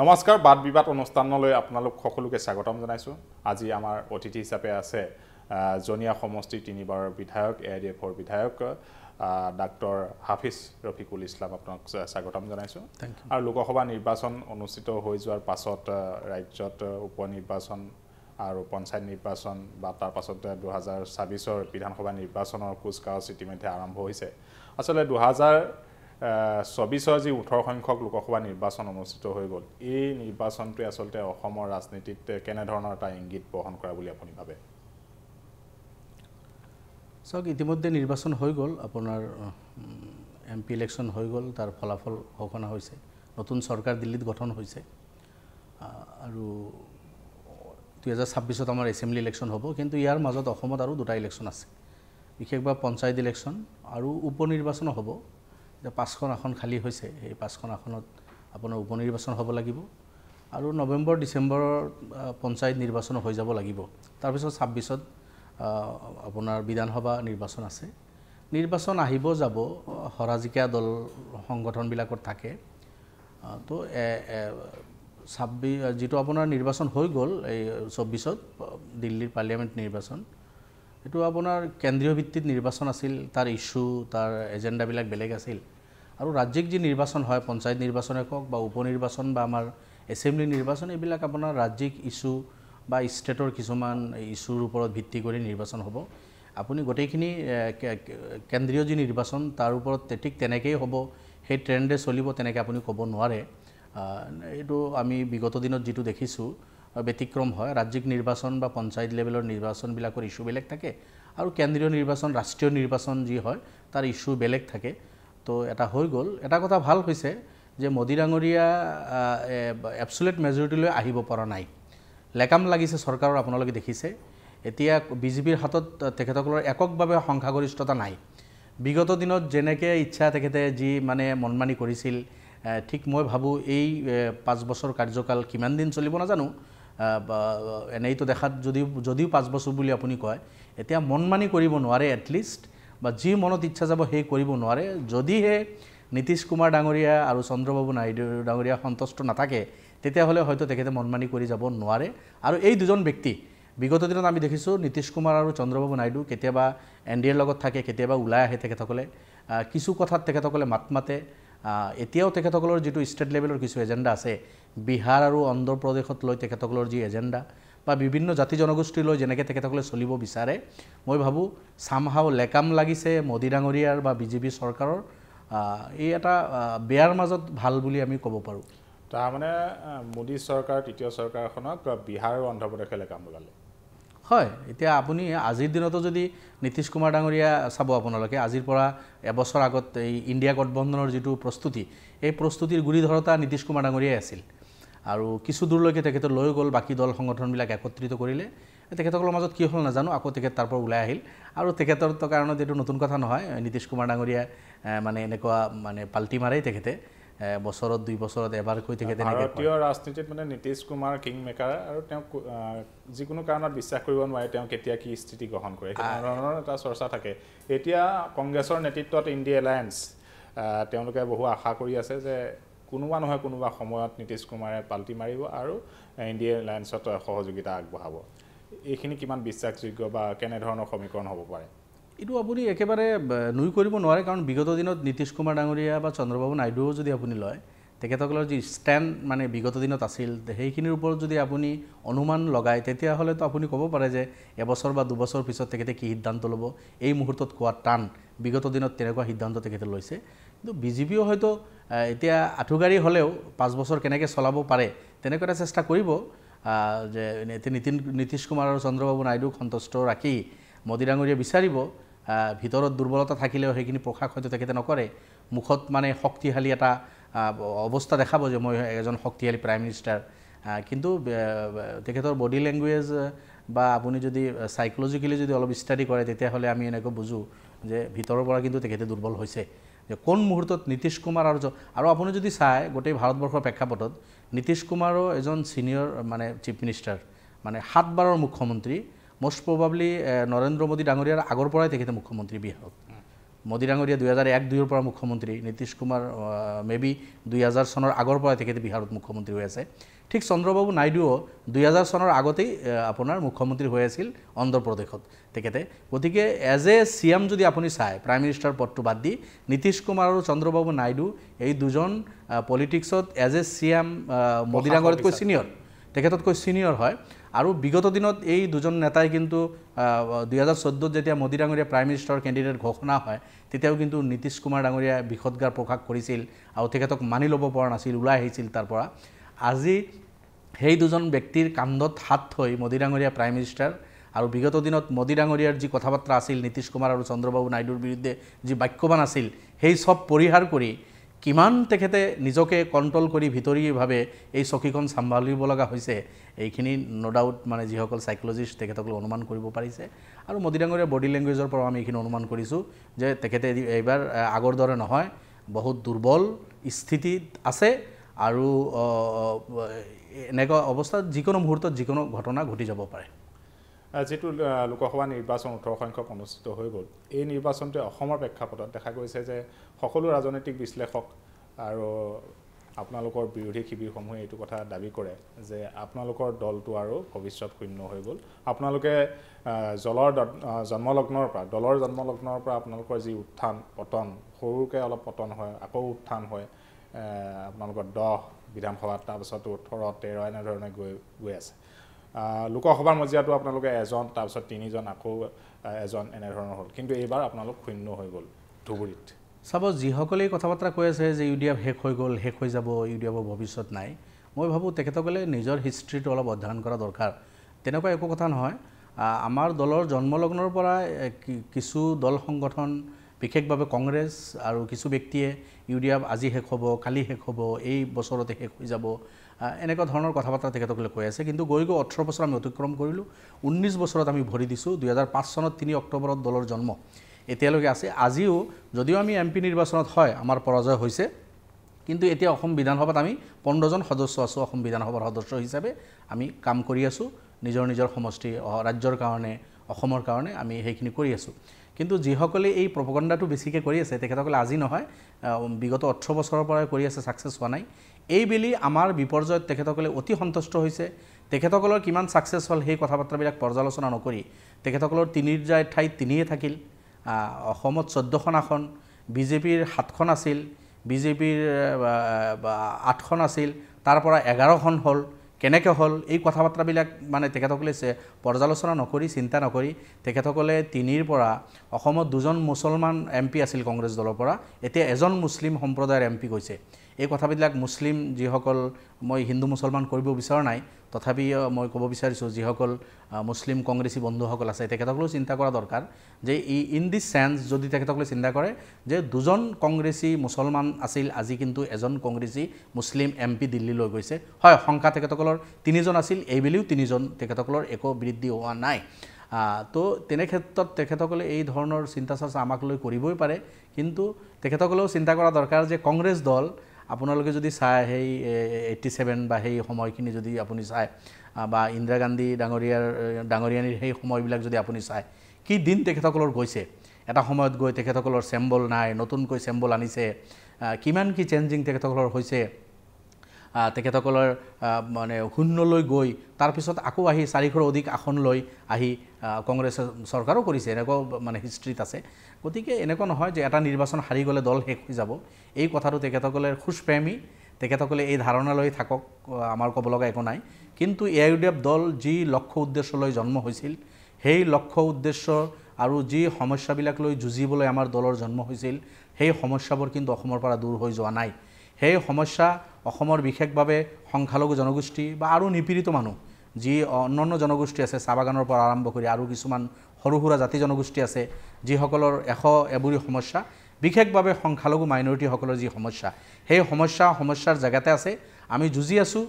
নমস্কাৰ বাদ বিবাদ অনুষ্ঠানলৈ আপোনালোক সকলোকে স্বাগতম জনাইছোঁ আজি আমাৰ অতিথি হিচাপে আছে জনীয়া সমষ্টিৰ তিনিবাৰৰ বিধায়ক এ আই ডি এফৰ বিধায়ক ডাক্তৰ হাফিজ ৰফিকুল ইছলাম আপোনাক স্বাগতম জনাইছোঁ আৰু লোকসভা নিৰ্বাচন অনুষ্ঠিত হৈ যোৱাৰ পাছত ৰাজ্যত উপ নিৰ্বাচন আৰু পঞ্চায়ত নিৰ্বাচন বা তাৰ পাছত দুহেজাৰ ছাব্বিছৰ বিধানসভা নিৰ্বাচনৰ কুচকাৱচ ইতিমধ্যে আৰম্ভ হৈছে আচলতে দুহেজাৰ চৌবিছ যি ওঠৰ সংখ্যক লোকসভা নিৰ্বাচন অনুষ্ঠিত হৈ গ'ল এই নিৰ্বাচনটোৱে আচলতে অসমৰ ৰাজনীতিত কেনেধৰণৰ এটা ইংগিত বহন কৰা বুলি আপুনি ভাবে চাওক ইতিমধ্যে নিৰ্বাচন হৈ গ'ল আপোনাৰ এম পি ইলেকশ্যন হৈ গ'ল তাৰ ফলাফল ঘোষণা হৈছে নতুন চৰকাৰ দিল্লীত গঠন হৈছে আৰু দুহেজাৰ ছাব্বিছত আমাৰ এছেম্বলি ইলেকশ্যন হ'ব কিন্তু ইয়াৰ মাজত অসমত আৰু দুটা ইলেকশ্যন আছে বিশেষভাৱে পঞ্চায়ত ইলেকশ্যন আৰু উপ নিৰ্বাচনো হ'ব যে পাঁচখন আসন খালী হৈছে সেই পাঁচখন আসনত আপোনাৰ উপনিৰ্বাচন হ'ব লাগিব আৰু নৱেম্বৰ ডিচেম্বৰৰ পঞ্চায়ত নিৰ্বাচন হৈ যাব লাগিব তাৰপিছত ছাব্বিছত আপোনাৰ বিধানসভা নিৰ্বাচন আছে নিৰ্বাচন আহিব যাব হৰাজিকা দল সংগঠনবিলাকত থাকে তো ছাব্বিছ যিটো আপোনাৰ নিৰ্বাচন হৈ গ'ল এই চৌব্বিছত দিল্লীৰ পাৰ্লিয়ামেণ্ট নিৰ্বাচন সেইটো আপোনাৰ কেন্দ্ৰীয় ভিত্তিত নিৰ্বাচন আছিল তাৰ ইছ্যু তাৰ এজেণ্ডাবিলাক বেলেগ আছিল আৰু ৰাজ্যিক যি নিৰ্বাচন হয় পঞ্চায়ত নিৰ্বাচনে হওক বা উপ নিৰ্বাচন বা আমাৰ এছেম্বলি নিৰ্বাচন এইবিলাক আপোনাৰ ৰাজ্যিক ইছ্যু বা ষ্টেটৰ কিছুমান ইছ্যুৰ ওপৰত ভিত্তি কৰি নিৰ্বাচন হ'ব আপুনি গোটেইখিনি কেন্দ্ৰীয় যি নিৰ্বাচন তাৰ ওপৰত ঠিক তেনেকেই হ'ব সেই ট্ৰেণ্ডে চলিব তেনেকৈ আপুনি ক'ব নোৱাৰে এইটো আমি বিগত দিনত যিটো দেখিছোঁ ব্যতিক্ৰম হয় ৰাজ্যিক নিৰ্বাচন বা পঞ্চায়ত লেভেলৰ নিৰ্বাচনবিলাকৰ ইছ্যু বেলেগ থাকে আৰু কেন্দ্ৰীয় নিৰ্বাচন ৰাষ্ট্ৰীয় নিৰ্বাচন যি হয় তাৰ ইছ্যু বেলেগ থাকে তো এটা হৈ গ'ল এটা কথা ভাল হৈছে যে মোদী ডাঙৰীয়া এবচুলেট মেজৰিটিলৈ আহিব পৰা নাই লেকাম লাগিছে চৰকাৰৰ আপোনালোকে দেখিছে এতিয়া বিজেপিৰ হাতত তেখেতসকলৰ এককভাৱে সংখ্যাগৰিষ্ঠতা নাই বিগত দিনত যেনেকৈ ইচ্ছা তেখেতে যি মানে মনমানি কৰিছিল ঠিক মই ভাবোঁ এই পাঁচ বছৰ কাৰ্যকাল কিমান দিন চলিব নাজানো এনেইতো দেখাত যদিও যদিও পাঁচ বছৰ বুলি আপুনি কয় এতিয়া মনমানি কৰিব নোৱাৰে এটলিষ্ট বা যি মনত ইচ্ছা যাব সেই কৰিব নোৱাৰে যদিহে নীতিশ কুমাৰ ডাঙৰীয়া আৰু চন্দ্ৰবাবু নাইডু ডাঙৰীয়া সন্তুষ্ট নাথাকে তেতিয়াহ'লে হয়তো তেখেতে মনমানি কৰি যাব নোৱাৰে আৰু এই দুজন ব্যক্তি বিগত দিনত আমি দেখিছোঁ নীতিশ কুমাৰ আৰু চন্দ্ৰবাবু নাইডু কেতিয়াবা এন ডি এৰ লগত থাকে কেতিয়াবা ওলাই আহে তেখেতসকলে কিছু কথাত তেখেতসকলে মাত মাতে এতিয়াও তেখেতসকলৰ যিটো ষ্টেট লেভেলৰ কিছু এজেণ্ডা আছে বিহাৰ আৰু অন্ধ্ৰপ্ৰদেশত লৈ তেখেতসকলৰ যি এজেণ্ডা বা বিভিন্ন জাতি জনগোষ্ঠীলৈ যেনেকৈ তেখেতসকলে চলিব বিচাৰে মই ভাবোঁ চামহাও লেকাম লাগিছে মোদী ডাঙৰীয়াৰ বা বিজেপি চৰকাৰৰ এই এটা বেয়াৰ মাজত ভাল বুলি আমি ক'ব পাৰোঁ তাৰমানে মোদী চৰকাৰ তৃতীয় চৰকাৰখনক বিহাৰ আৰু অন্ধ্ৰপ্ৰদেশে লেকাম লগালে হয় এতিয়া আপুনি আজিৰ দিনতো যদি নীতিশ কুমাৰ ডাঙৰীয়া চাব আপোনালোকে আজিৰ পৰা এবছৰ আগত এই ইণ্ডিয়া গঠবন্ধনৰ যিটো প্ৰস্তুতি এই প্ৰস্তুতিৰ গুৰি ধৰোঁতা নীতিশ কুমাৰ ডাঙৰীয়াই আছিল আৰু কিছু দূৰলৈকে তেখেতে লৈ গ'ল বাকী দল সংগঠনবিলাক একত্ৰিত কৰিলে তেখেতসকলৰ মাজত কি হ'ল নাজানো আকৌ তেখেত তাৰ পৰা ওলাই আহিল আৰু তেখেতৰ কাৰণত এইটো নতুন কথা নহয় নীতিশ কুমাৰ ডাঙৰীয়া মানে এনেকুৱা মানে পাল্টি মাৰেই তেখেতে বছৰত দুই বছৰত এবাৰকৈ তেখেতে ভাৰতীয় ৰাজনীতিত মানে নীতিশ কুমাৰ কিং মেকাৰ আৰু তেওঁক যিকোনো কাৰণত বিশ্বাস কৰিব নোৱাৰে তেওঁ কেতিয়া কি স্থিতি গ্ৰহণ কৰে ধৰণৰ এটা চৰ্চা থাকে এতিয়া কংগ্ৰেছৰ নেতৃত্বত ইণ্ডিয়া এলায়েন্স তেওঁলোকে বহু আশা কৰি আছে যে কোনোবা নহয় কোনোবা সময়ত নীতিশ কুমাৰে পাল্টি মাৰিব আৰু ইণ্ডিয়ান এলায়েন্সত সহযোগিতা আগবঢ়াব এইখিনি কিমান বিশ্বাসযোগ্য বা কেনেধৰণৰ সমীকৰণ হ'ব পাৰে এইটো আপুনি একেবাৰে নুই কৰিব নোৱাৰে কাৰণ বিগত দিনত নীতিশ কুমাৰ ডাঙৰীয়া বা চন্দ্ৰবাবু নাইডুও যদি আপুনি লয় তেখেতসকলৰ যি ষ্টেণ্ড মানে বিগত দিনত আছিল সেইখিনিৰ ওপৰত যদি আপুনি অনুমান লগায় তেতিয়াহ'লেতো আপুনি ক'ব পাৰে যে এবছৰ বা দুবছৰ পিছত তেখেতে কি সিদ্ধান্ত ল'ব এই মুহূৰ্তত কোৱা টান বিগত দিনত তেনেকুৱা সিদ্ধান্ত তেখেতে লৈছে কিন্তু বিজেপিও হয়তো এতিয়া আঁঠুগাড়ী হ'লেও পাঁচ বছৰ কেনেকৈ চলাব পাৰে তেনেকুৱা এটা চেষ্টা কৰিব যে এতিয়া নীতিন নীতিশ কুমাৰ আৰু চন্দ্ৰবাবু নাইডুক সন্তুষ্ট ৰাখি মোদী মদিৰাঙৰীয়ে বিচাৰিব ভিতৰত দুৰ্বলতা থাকিলেও সেইখিনি প্ৰকাশ হয়তো তেখেতে নকৰে মুখত মানে শক্তিশালী এটা অৱস্থা দেখাব যে মই এজন শক্তিশালী প্ৰাইম মিনিষ্টাৰ কিন্তু তেখেতৰ বডি লেংগুৱেজ বা আপুনি যদি চাইক'লজিকেলি যদি অলপ ষ্টাডি কৰে তেতিয়াহ'লে আমি এনেকৈ বুজোঁ যে ভিতৰৰ পৰা কিন্তু তেখেতে দুৰ্বল হৈছে যে কোন মুহূৰ্তত নীতিশ কুমাৰ আৰু আৰু আপুনি যদি চায় গোটেই ভাৰতবৰ্ষৰ প্ৰেক্ষাপটত নীতিশ কুমাৰো এজন ছিনিয়ৰ মানে চিফ মিনিষ্টাৰ মানে সাতবাৰৰ মুখ্যমন্ত্ৰী মষ্ট প্ৰবাবলি নৰেন্দ্ৰ মোদী ডাঙৰীয়াৰ আগৰ পৰাই তেখেতে মুখ্যমন্ত্ৰী বিহাৰত মদিৰাঙৰীয়া দুহেজাৰ এক দুইৰ পৰা মুখ্যমন্ত্ৰী নীতিশ কুমাৰ মেবি দুহেজাৰ চনৰ আগৰ পৰাই তেখেতে বিহাৰত মুখ্যমন্ত্ৰী হৈ আছে ঠিক চন্দ্ৰবাবু নাইডুও দুই দুহেজাৰ চনৰ আগতেই আপোনাৰ মুখ্যমন্ত্ৰী হৈ আছিল অন্ধ্ৰপ্ৰদেশত তেখেতে গতিকে এজ এ চি এম যদি আপুনি চায় প্ৰাইম মিনিষ্টাৰ পদটো বাদ দি নীতিশ কুমাৰ আৰু চন্দ্ৰবাবু নাইডু এই দুজন পলিটিক্সত এজ এ চি এম মদিৰাঙৰীতকৈ ছিনিয়ৰ তেখেততকৈ ছিনিয়ৰ হয় আৰু বিগত দিনত এই দুজন নেতাই কিন্তু দুহেজাৰ চৈধ্যত যেতিয়া মোদী ডাঙৰীয়া প্ৰাইম মিনিষ্টাৰৰ কেণ্ডিডেট ঘোষণা হয় তেতিয়াও কিন্তু নীতিশ কুমাৰ ডাঙৰীয়াই বিষদগাৰ প্ৰকাশ কৰিছিল আৰু তেখেতক মানি ল'ব পৰা নাছিল ওলাই আহিছিল তাৰ পৰা আজি সেই দুজন ব্যক্তিৰ কাণ্ডত হাত থৈ মোদী ডাঙৰীয়া প্ৰাইম মিনিষ্টাৰ আৰু বিগত দিনত মোদী ডাঙৰীয়াৰ যি কথা বাৰ্তা আছিল নীতিশ কুমাৰ আৰু চন্দ্ৰবাবু নাইডুৰ বিৰুদ্ধে যি বাক্যবান আছিল সেই চব পৰিহাৰ কৰি কিমান তেখেতে নিজকে কণ্ট্ৰল কৰি ভিতৰিভাৱে এই চকীখন চম্ভালিব লগা হৈছে এইখিনি ন' ডাউট মানে যিসকল চাইক'লজিষ্ট তেখেতসকলে অনুমান কৰিব পাৰিছে আৰু মোদী ডাঙৰীয়া বডি লেংগুৱেজৰ পৰাও আমি এইখিনি অনুমান কৰিছোঁ যে তেখেতে এইবাৰ আগৰ দৰে নহয় বহুত দুৰ্বল স্থিতিত আছে আৰু এনেকুৱা অৱস্থাত যিকোনো মুহূৰ্তত যিকোনো ঘটনা ঘটি যাব পাৰে যিটো লোকসভা নিৰ্বাচন ওঠৰ সংখ্যক অনুষ্ঠিত হৈ গ'ল এই নিৰ্বাচনটোৱে অসমৰ প্ৰেক্ষাপটত দেখা গৈছে যে সকলো ৰাজনৈতিক বিশ্লেষক আৰু আপোনালোকৰ বিৰোধী শিবিৰসমূহে এইটো কথা দাবী কৰে যে আপোনালোকৰ দলটো আৰু ভৱিষ্যত শূন্য হৈ গ'ল আপোনালোকে জলৰ জন্মলগ্নৰ পৰা দলৰ জন্মলগ্নৰ পৰা আপোনালোকৰ যি উত্থান পতন সৰুকৈ অলপ পতন হয় আকৌ উত্থান হয় আপোনালোকৰ দহ বিধানসভাত তাৰপাছত ওঠৰ তেৰ এনেধৰণে গৈ গৈ আছে লোকসভাৰ মজিয়াটো আপোনালোকে এজন তাৰপিছত তিনিজন আকৌ এজন এনেধৰণৰ হ'ল কিন্তু এইবাৰ আপোনালোক শূন্য হৈ গ'ল ধুবুৰীত চাব যিসকলে কথা বতৰা কৈ আছে যে ইউ ডি এফ শেষ হৈ গ'ল শেষ হৈ যাব ইউ ডি এফৰ ভৱিষ্যত নাই মই ভাবোঁ তেখেতসকলে নিজৰ হিষ্ট্ৰীটো অলপ অধ্যয়ন কৰা দৰকাৰ তেনেকুৱা একো কথা নহয় আমাৰ দলৰ জন্মলগ্নৰ পৰা কিছু দল সংগঠন বিশেষভাৱে কংগ্ৰেছ আৰু কিছু ব্যক্তিয়ে ইউ ডি এফ আজি শেষ হ'ব কালি শেষ হ'ব এই বছৰতে শেষ হৈ যাব এনেকুৱা ধৰণৰ কথা বতৰা তেখেতসকলে কৈ আছে কিন্তু গৈ গৈ ওঠৰ বছৰ আমি অতিক্ৰম কৰিলোঁ ঊনৈছ বছৰত আমি ভৰি দিছোঁ দুহেজাৰ পাঁচ চনত তিনি অক্টোবৰত দলৰ জন্ম এতিয়ালৈকে আছে আজিও যদিও আমি এম পি নিৰ্বাচনত হয় আমাৰ পৰাজয় হৈছে কিন্তু এতিয়া অসম বিধানসভাত আমি পোন্ধৰজন সদস্য আছোঁ অসম বিধানসভাৰ সদস্য হিচাপে আমি কাম কৰি আছোঁ নিজৰ নিজৰ সমষ্টি ৰাজ্যৰ কাৰণে অসমৰ কাৰণে আমি সেইখিনি কৰি আছোঁ কিন্তু যিসকলে এই প্ৰপগণ্ডাটো বেছিকৈ কৰি আছে তেখেতসকলে আজি নহয় বিগত ওঠৰ বছৰৰ পৰাই কৰি আছে ছাকচেছ হোৱা নাই এইবেলি আমাৰ বিপৰ্যয়ত তেখেতসকলে অতি সন্তুষ্ট হৈছে তেখেতসকলৰ কিমান ছাকচেছ হ'ল সেই কথা বতৰাবিলাক পৰ্যালোচনা নকৰি তেখেতসকলৰ তিনিটাই ঠাইত তিনিয়ে থাকিল অসমত চৈধ্যখন আসন বিজেপিৰ সাতখন আছিল বিজেপিৰ আঠখন আছিল তাৰ পৰা এঘাৰখন হ'ল কেনেকৈ হ'ল এই কথা বতৰাবিলাক মানে তেখেতসকলে পৰ্যালোচনা নকৰি চিন্তা নকৰি তেখেতসকলে তিনিৰ পৰা অসমত দুজন মুছলমান এম পি আছিল কংগ্ৰেছ দলৰ পৰা এতিয়া এজন মুছলিম সম্প্ৰদায়ৰ এম পি গৈছে এই কথাবিলাক মুছলিম যিসকল মই হিন্দু মুছলমান কৰিব বিচৰা নাই তথাপি মই ক'ব বিচাৰিছোঁ যিসকল মুছলিম কংগ্ৰেছী বন্ধুসকল আছে তেখেতসকলেও চিন্তা কৰা দৰকাৰ যে ই ইন দিছ চেঞ্চ যদি তেখেতসকলে চিন্তা কৰে যে দুজন কংগ্ৰেছী মুছলমান আছিল আজি কিন্তু এজন কংগ্ৰেছী মুছলিম এম পি দিল্লীলৈ গৈছে হয় সংখ্যা তেখেতসকলৰ তিনিজন আছিল এইবেলিও তিনিজন তেখেতসকলৰ একো বৃদ্ধি হোৱা নাই তো তেনে ক্ষেত্ৰত তেখেতসকলে এই ধৰণৰ চিন্তা চৰ্চা আমাক লৈ কৰিবই পাৰে কিন্তু তেখেতসকলেও চিন্তা কৰা দৰকাৰ যে কংগ্ৰেছ দল আপোনালোকে যদি চায় সেই এইটি ছেভেন বা সেই সময়খিনি যদি আপুনি চায় বা ইন্দিৰা গান্ধী ডাঙৰীয়াৰ ডাঙৰীয়ানীৰ সেই সময়বিলাক যদি আপুনি চায় কি দিন তেখেতসকলৰ গৈছে এটা সময়ত গৈ তেখেতসকলৰ চেম্বল নাই নতুনকৈ চেম্বল আনিছে কিমান কি চেঞ্জিং তেখেতসকলৰ হৈছে তেখেতসকলৰ মানে শূন্যলৈ গৈ তাৰপিছত আকৌ আহি চাৰিশৰ অধিক আসন লৈ আহি কংগ্ৰেছ চৰকাৰো কৰিছে এনেকুৱা মানে হিষ্ট্ৰীত আছে গতিকে এনেকুৱা নহয় যে এটা নিৰ্বাচন হাৰি গ'লে দল শেষ হৈ যাব এই কথাটো তেখেতসকলে খোজপ্ৰেমী তেখেতসকলে এই ধাৰণালৈ থাকক আমাৰ ক'ব লগা একো নাই কিন্তু A I U D F দল যি লক্ষ্য উদ্দেশ্যলৈ জন্ম হৈছিল সেই লক্ষ্য উদ্দেশ্য আৰু যি সমস্যাবিলাক লৈ যুঁজিবলৈ আমাৰ দলৰ জন্ম হৈছিল সেই সমস্যাবোৰ কিন্তু অসমৰ পৰা দূৰ হৈ যোৱা নাই সেই সমস্যা অসমৰ বিশেষভাৱে সংখ্যালঘু জনগোষ্ঠী বা আৰু নিপীড়িত মানুহ যি অন্যান্য জনগোষ্ঠী আছে চাহ বাগানৰ পৰা আৰম্ভ কৰি আৰু কিছুমান সৰু সুৰা জাতি জনগোষ্ঠী আছে যিসকলৰ এশ এবুৰি সমস্যা বিশেষভাৱে সংখ্যালঘু মাইনৰিটিসকলৰ যি সমস্যা সেই সমস্যা সমস্যাৰ জেগাতে আছে আমি যুঁজি আছোঁ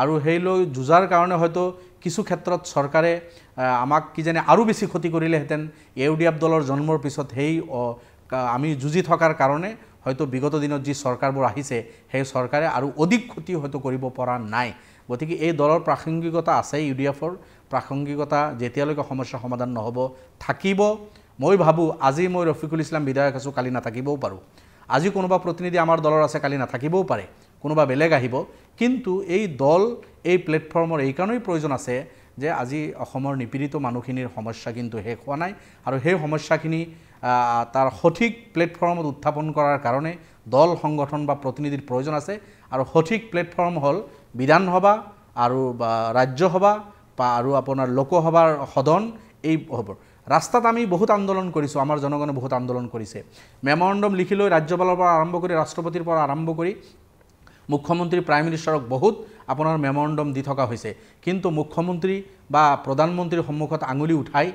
আৰু সেই লৈ যুঁজাৰ কাৰণে হয়তো কিছু ক্ষেত্ৰত চৰকাৰে আমাক কিজানে আৰু বেছি ক্ষতি কৰিলেহেঁতেন এ ইউ ডি এফ দলৰ জন্মৰ পিছত সেই আমি যুঁজি থকাৰ কাৰণে হয়তো বিগত দিনত যি চৰকাৰবোৰ আহিছে সেই চৰকাৰে আৰু অধিক ক্ষতি হয়তো কৰিব পৰা নাই গতিকে এই দলৰ প্ৰাসংগিকতা আছে ইউ ডি এফৰ প্ৰাসংগিকতা যেতিয়ালৈকে সমস্যাৰ সমাধান নহ'ব থাকিব মই ভাবোঁ আজি মই ৰফিকুল ইছলাম বিধায়ক আছোঁ কালি নাথাকিবও পাৰোঁ আজি কোনোবা প্ৰতিনিধি আমাৰ দলৰ আছে কালি নাথাকিবও পাৰে কোনোবা বেলেগ আহিব কিন্তু এই দল এই প্লেটফৰ্মৰ এইকাৰণেই প্ৰয়োজন আছে যে আজি অসমৰ নিপীড়িত মানুহখিনিৰ সমস্যা কিন্তু শেষ হোৱা নাই আৰু সেই সমস্যাখিনি তার সঠিক প্লেটফর্মত উত্থাপন করার কারণে দল সংগঠন বা প্রতিনিধির প্রয়োজন আছে আর সঠিক প্লেটফর্ম হল বিধানসভা আর রাজ্যসভা বা আর আপনার লোকসভার সদন এই রাস্তাত আমি বহুত আন্দোলন করছো আমার জনগণে বহুত আন্দোলন করেছে মেমোরেন্ডম লিখি লো রাজ্যপালের পর আরম্ভ করে রাষ্ট্রপতির পর আরম্ভ করে মুখ্যমন্ত্রী প্রাইম মিনিষ্টারক বহুত আপনার মেমোরেন্ডম দি থাকা হয়েছে কিন্তু মুখ্যমন্ত্রী বা প্রধানমন্ত্রীর সম্মুখত আঙুলি উঠাই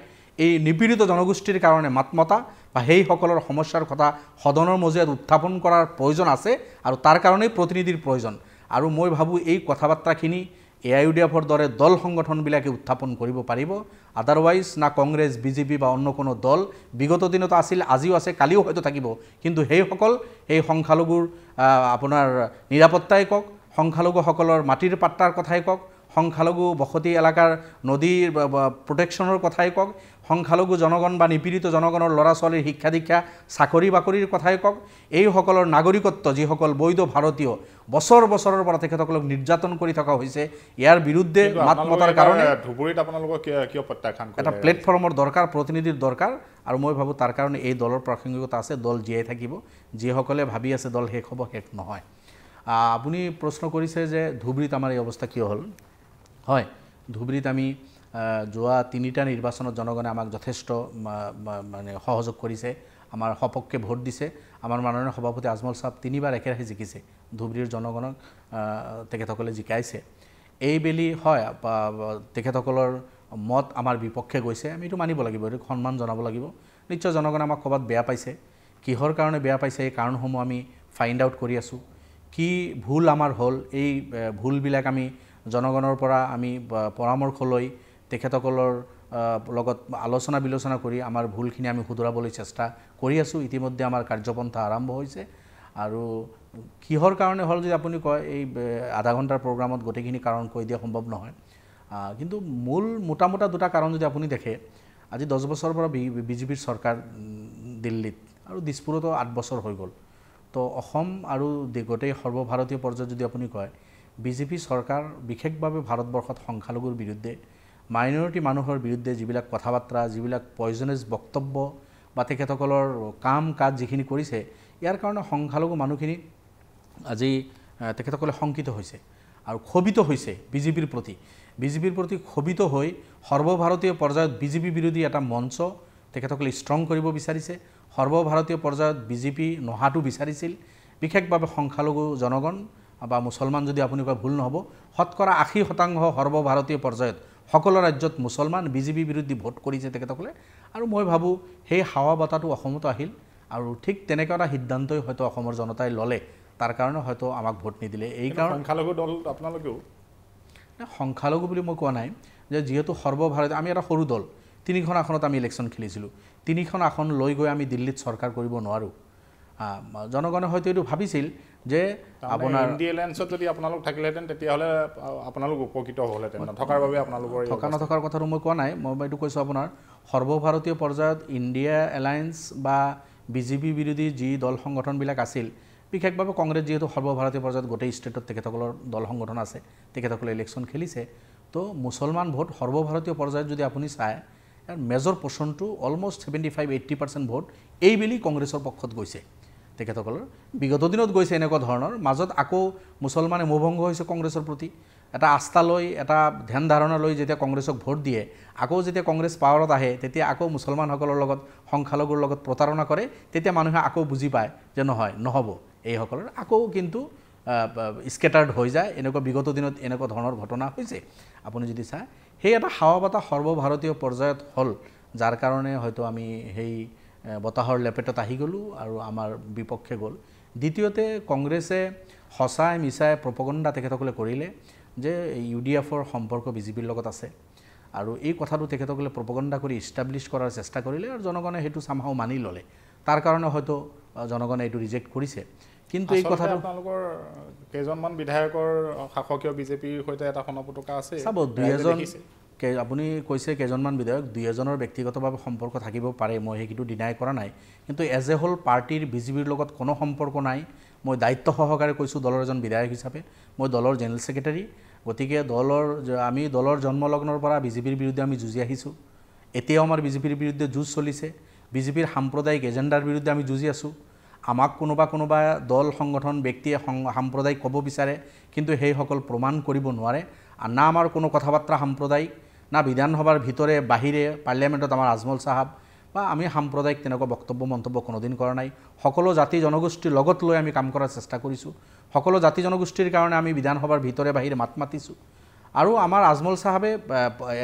এই নিপীড়িত জনগোষ্ঠীৰ কাৰণে মাতমতা বা সেইসকলৰ সমস্যাৰ কথা সদনৰ মজিয়াত উত্থাপন কৰাৰ প্ৰয়োজন আছে আৰু তাৰ কাৰণেই প্ৰতিনিধিৰ প্ৰয়োজন আৰু মই ভাবোঁ এই কথা বাৰ্তাখিনি এ আই ইউ ডি এফৰ দৰে দল সংগঠনবিলাকে উত্থাপন কৰিব পাৰিব আদাৰৱাইজ না কংগ্ৰেছ বিজেপি বা অন্য কোনো দল বিগত দিনত আছিল আজিও আছে কালিও হয়তো থাকিব কিন্তু সেইসকল সেই সংখ্যালঘুৰ আপোনাৰ নিৰাপত্তাই কওক সংখ্যালঘুসকলৰ মাটিৰ পাত্তাৰ কথাই কওক সংখ্যালঘু বসতি এলেকাৰ নদীৰ প্ৰটেকশ্যনৰ কথাই কওক সংখ্যালঘু জনগণ বা নিপীড়িত জনগণৰ ল'ৰা ছোৱালীৰ শিক্ষা দীক্ষা চাকৰি বাকৰিৰ কথাই কওক এইসকলৰ নাগৰিকত্ব যিসকল বৈধ ভাৰতীয় বছৰ বছৰৰ পৰা তেখেতসকলক নিৰ্যাতন কৰি থকা হৈছে ইয়াৰ বিৰুদ্ধে মাত মতাৰ কাৰণে ধুবুৰীত আপোনালোকৰ কিয় প্ৰত্যাখ্যান এটা প্লেটফৰ্মৰ দৰকাৰ প্ৰতিনিধিৰ দৰকাৰ আৰু মই ভাবোঁ তাৰ কাৰণে এই দলৰ প্ৰাসংগিকতা আছে দল জীয়াই থাকিব যিসকলে ভাবি আছে দল শেষ হ'ব শেষ নহয় আপুনি প্ৰশ্ন কৰিছে যে ধুবুৰীত আমাৰ এই অৱস্থা কি হ'ল হয় ধুবুৰীত আমি যোৱা তিনিটা নিৰ্বাচনত জনগণে আমাক যথেষ্ট মানে সহযোগ কৰিছে আমাৰ সপক্ষে ভোট দিছে আমাৰ মাননীয় সভাপতি আজমল চাহাব তিনিবাৰ একেৰাহে জিকিছে ধুবুৰীৰ জনগণক তেখেতসকলে জিকাইছে এইবেলি হয় তেখেতসকলৰ মত আমাৰ বিপক্ষে গৈছে আমি এইটো মানিব লাগিব এইটো সন্মান জনাব লাগিব নিশ্চয় জনগণে আমাক ক'ৰবাত বেয়া পাইছে কিহৰ কাৰণে বেয়া পাইছে এই কাৰণসমূহ আমি ফাইণ্ড আউট কৰি আছোঁ কি ভুল আমাৰ হ'ল এই ভুলবিলাক আমি জনগণৰ পৰা আমি পৰামৰ্শ লৈ তেখেতসকলৰ লগত আলোচনা বিলোচনা কৰি আমাৰ ভুলখিনি আমি শুধৰাবলৈ চেষ্টা কৰি আছোঁ ইতিমধ্যে আমাৰ কাৰ্যপন্থা আৰম্ভ হৈছে আৰু কিহৰ কাৰণে হ'ল যদি আপুনি কয় এই আধা ঘণ্টাৰ প্ৰগ্ৰামত গোটেইখিনি কাৰণ কৈ দিয়া সম্ভৱ নহয় কিন্তু মূল মোটা মোটা দুটা কাৰণ যদি আপুনি দেখে আজি দহ বছৰৰ পৰা বি বিজেপিৰ চৰকাৰ দিল্লীত আৰু দিছপুৰতো আঠ বছৰ হৈ গ'ল তো অসম আৰু গোটেই সৰ্বভাৰতীয় পৰ্যায়ত যদি আপুনি কয় বিজেপি চৰকাৰ বিশেষভাৱে ভাৰতবৰ্ষত সংখ্যালঘুৰ বিৰুদ্ধে মাইনৰিটি মানুহৰ বিৰুদ্ধে যিবিলাক কথা বাৰ্তা যিবিলাক পইজনেজ বক্তব্য বা তেখেতসকলৰ কাম কাজ যিখিনি কৰিছে ইয়াৰ কাৰণে সংখ্যালঘু মানুহখিনি আজি তেখেতসকলে শংকিত হৈছে আৰু ক্ষোভিত হৈছে বিজেপিৰ প্ৰতি বিজেপিৰ প্ৰতি ক্ষোভিত হৈ সৰ্বভাৰতীয় পৰ্যায়ত বিজেপি বিৰোধী এটা মঞ্চ তেখেতসকলে ষ্ট্ৰং কৰিব বিচাৰিছে সৰ্বভাৰতীয় পৰ্যায়ত বিজেপি নহাটো বিচাৰিছিল বিশেষভাৱে সংখ্যালঘু জনগণ বা মুছলমান যদি আপুনি কয় ভুল নহ'ব শতকৰা আশী শতাংশ সৰ্বভাৰতীয় পৰ্যায়ত সকলো ৰাজ্যত মুছলমান বিজেপি বিৰোধী ভোট কৰিছে তেখেতসকলে আৰু মই ভাবোঁ সেই হাৱা বতাহটো অসমতো আহিল আৰু ঠিক তেনেকুৱা এটা সিদ্ধান্তই হয়তো অসমৰ জনতাই ল'লে তাৰ কাৰণে হয়তো আমাক ভোট নিদিলে এই কাৰণে সংখ্যালঘু দল আপোনালোকেও সংখ্যালঘু বুলি মই কোৱা নাই যে যিহেতু সৰ্বভাৰত আমি এটা সৰু দল তিনিখন আসনত আমি ইলেকশ্যন খেলিছিলোঁ তিনিখন আসন লৈ গৈ আমি দিল্লীত চৰকাৰ কৰিব নোৱাৰোঁ জনগণে হয়তো এইটো ভাবিছিল যে আপোনাৰ ইণ্ডি এলায়েন্সত যদি আপোনালোক থাকিলেহেঁতেন তেতিয়াহ'লে আপোনালোক উপকৃত হ'লহেঁতেন নথকাৰ বাবে আপোনালোকৰ থকা নথকাৰ কথাটো মই কোৱা নাই মই এইটো কৈছোঁ আপোনাৰ সৰ্বভাৰতীয় পৰ্যায়ত ইণ্ডিয়া এলায়েন্স বা বি জে পি বিৰোধী যি দল সংগঠনবিলাক আছিল বিশেষভাৱে কংগ্ৰেছ যিহেতু সৰ্বভাৰতীয় পৰ্যায়ত গোটেই ষ্টেটত তেখেতসকলৰ দল সংগঠন আছে তেখেতসকলে ইলেকশ্যন খেলিছে তো মুছলমান ভোট সৰ্বভাৰতীয় পৰ্যায়ত যদি আপুনি চায় মেজৰ পৰ্চনটো almost seventy five eighty percent vote এইবেলি কংগ্ৰেছৰ পক্ষত গৈছে তেখেতসকলৰ বিগত দিনত গৈছে এনেকুৱা ধৰণৰ মাজত আকৌ মুছলমানে মোভংগ হৈছে কংগ্ৰেছৰ প্ৰতি এটা আস্থা লৈ এটা ধ্যান ধাৰণা লৈ যেতিয়া কংগ্ৰেছক ভোট দিয়ে আকৌ যেতিয়া কংগ্ৰেছ পাৱাৰত আহে তেতিয়া আকৌ মুছলমানসকলৰ লগত সংখ্যালঘুৰ লগত প্ৰতাৰণা কৰে তেতিয়া মানুহে আকৌ বুজি পায় যে নহয় নহ'ব এইসকলৰ আকৌ কিন্তু স্কেটাৰ্ড হৈ যায় এনেকুৱা বিগত দিনত এনেকুৱা ধৰণৰ ঘটনা হৈছে আপুনি যদি চায় সেই এটা হাৱা বতাহ সৰ্বভাৰতীয় পৰ্যায়ত হ'ল যাৰ কাৰণে হয়তো আমি সেই বতাহৰ লেপেটত আহি গ'লোঁ আৰু আমাৰ বিপক্ষে গ'ল দ্বিতীয়তে কংগ্ৰেছে সঁচাই মিছাই প্ৰপগণ্ডা তেখেতসকলে কৰিলে যে ইউ ডি এফৰ সম্পৰ্ক বিজেপিৰ লগত আছে আৰু এই কথাটো তেখেতসকলে প্ৰপগণ্ডা কৰি ইষ্টাব্লিছ কৰাৰ চেষ্টা কৰিলে আৰু জনগণে সেইটো চামহাও মানি ল'লে তাৰ কাৰণে হয়তো জনগণে এইটো ৰিজেক্ট কৰিছে কিন্তু এই কথাটো কেইজনমান বিধায়কৰ শাসকীয় বিজেপিৰ সৈতে এটা সনপতকা আছে চাব দুই এজন কে আপুনি কৈছে কেইজনমান বিধায়ক দুই এজনৰ ব্যক্তিগতভাৱে সম্পৰ্ক থাকিব পাৰে মই সেইটো ডিনাই কৰা নাই কিন্তু এজ এ হ'ল পাৰ্টিৰ বিজেপিৰ লগত কোনো সম্পৰ্ক নাই মই দায়িত্ব সহকাৰে কৈছোঁ দলৰ এজন বিধায়ক হিচাপে মই দলৰ জেনেৰেল ছেক্ৰেটাৰী গতিকে দলৰ আমি দলৰ জন্মলগ্নৰ পৰা বিজেপিৰ বিৰুদ্ধে আমি যুঁজি আহিছোঁ এতিয়াও আমাৰ বিজেপিৰ বিৰুদ্ধে যুঁজ চলিছে বিজেপিৰ সাম্প্ৰদায়িক এজেণ্ডাৰ বিৰুদ্ধে আমি যুঁজি আছোঁ আমাক কোনোবা কোনোবা দল সংগঠন ব্যক্তিয়ে সাম্প্ৰদায়িক ক'ব বিচাৰে কিন্তু সেইসকল প্ৰমাণ কৰিব নোৱাৰে না আমাৰ কোনো কথা বাৰ্তা সাম্প্ৰদায়িক না বিধানসভাৰ ভিতৰে বাহিৰে পাৰ্লিয়ামেণ্টত আমাৰ আজমল চাহাব বা আমি সাম্প্ৰদায়িক তেনেকুৱা বক্তব্য মন্তব্য কোনোদিন কৰা নাই সকলো জাতি জনগোষ্ঠীৰ লগত লৈ আমি কাম কৰাৰ চেষ্টা কৰিছোঁ সকলো জাতি জনগোষ্ঠীৰ কাৰণে আমি বিধানসভাৰ ভিতৰে বাহিৰে মাত মাতিছোঁ আৰু আমাৰ আজমল চাহাবে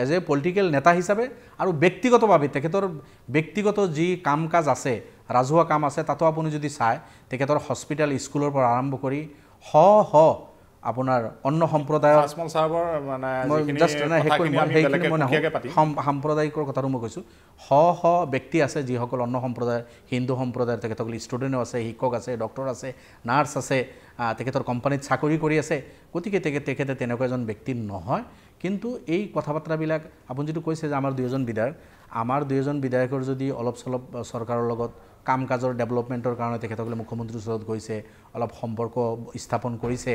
এজ এ পলিটিকেল নেতা হিচাপে আৰু ব্যক্তিগতভাৱে তেখেতৰ ব্যক্তিগত যি কাম কাজ আছে ৰাজহুৱা কাম আছে তাতো আপুনি যদি চায় তেখেতৰ হস্পিটেল স্কুলৰ পৰা আৰম্ভ কৰি শ শ আপোনাৰ অন্য সম্প্ৰদায়ৰ সাম্প্ৰদায়িকৰ কথাটো মই কৈছোঁ শ শ ব্যক্তি আছে যিসকল অন্য সম্প্ৰদায়ৰ হিন্দু সম্প্ৰদায়ৰ তেখেতসকল ষ্টুডেণ্টো আছে শিক্ষক আছে ডক্টৰ আছে নাৰ্ছ আছে তেখেতৰ কোম্পানীত চাকৰি কৰি আছে গতিকে তেখেত তেখেতে তেনেকুৱা এজন ব্যক্তি নহয় কিন্তু এই কথা বাৰ্তাবিলাক আপুনি যিটো কৈছে যে আমাৰ দুয়োজন বিধায়ক আমাৰ দুয়োজন বিধায়কৰ যদি অলপ চলপ চৰকাৰৰ লগত কাম কাজৰ ডেভেলপমেণ্টৰ কাৰণে তেখেতসকলে মুখ্যমন্ত্ৰীৰ ওচৰত গৈছে অলপ সম্পৰ্ক স্থাপন কৰিছে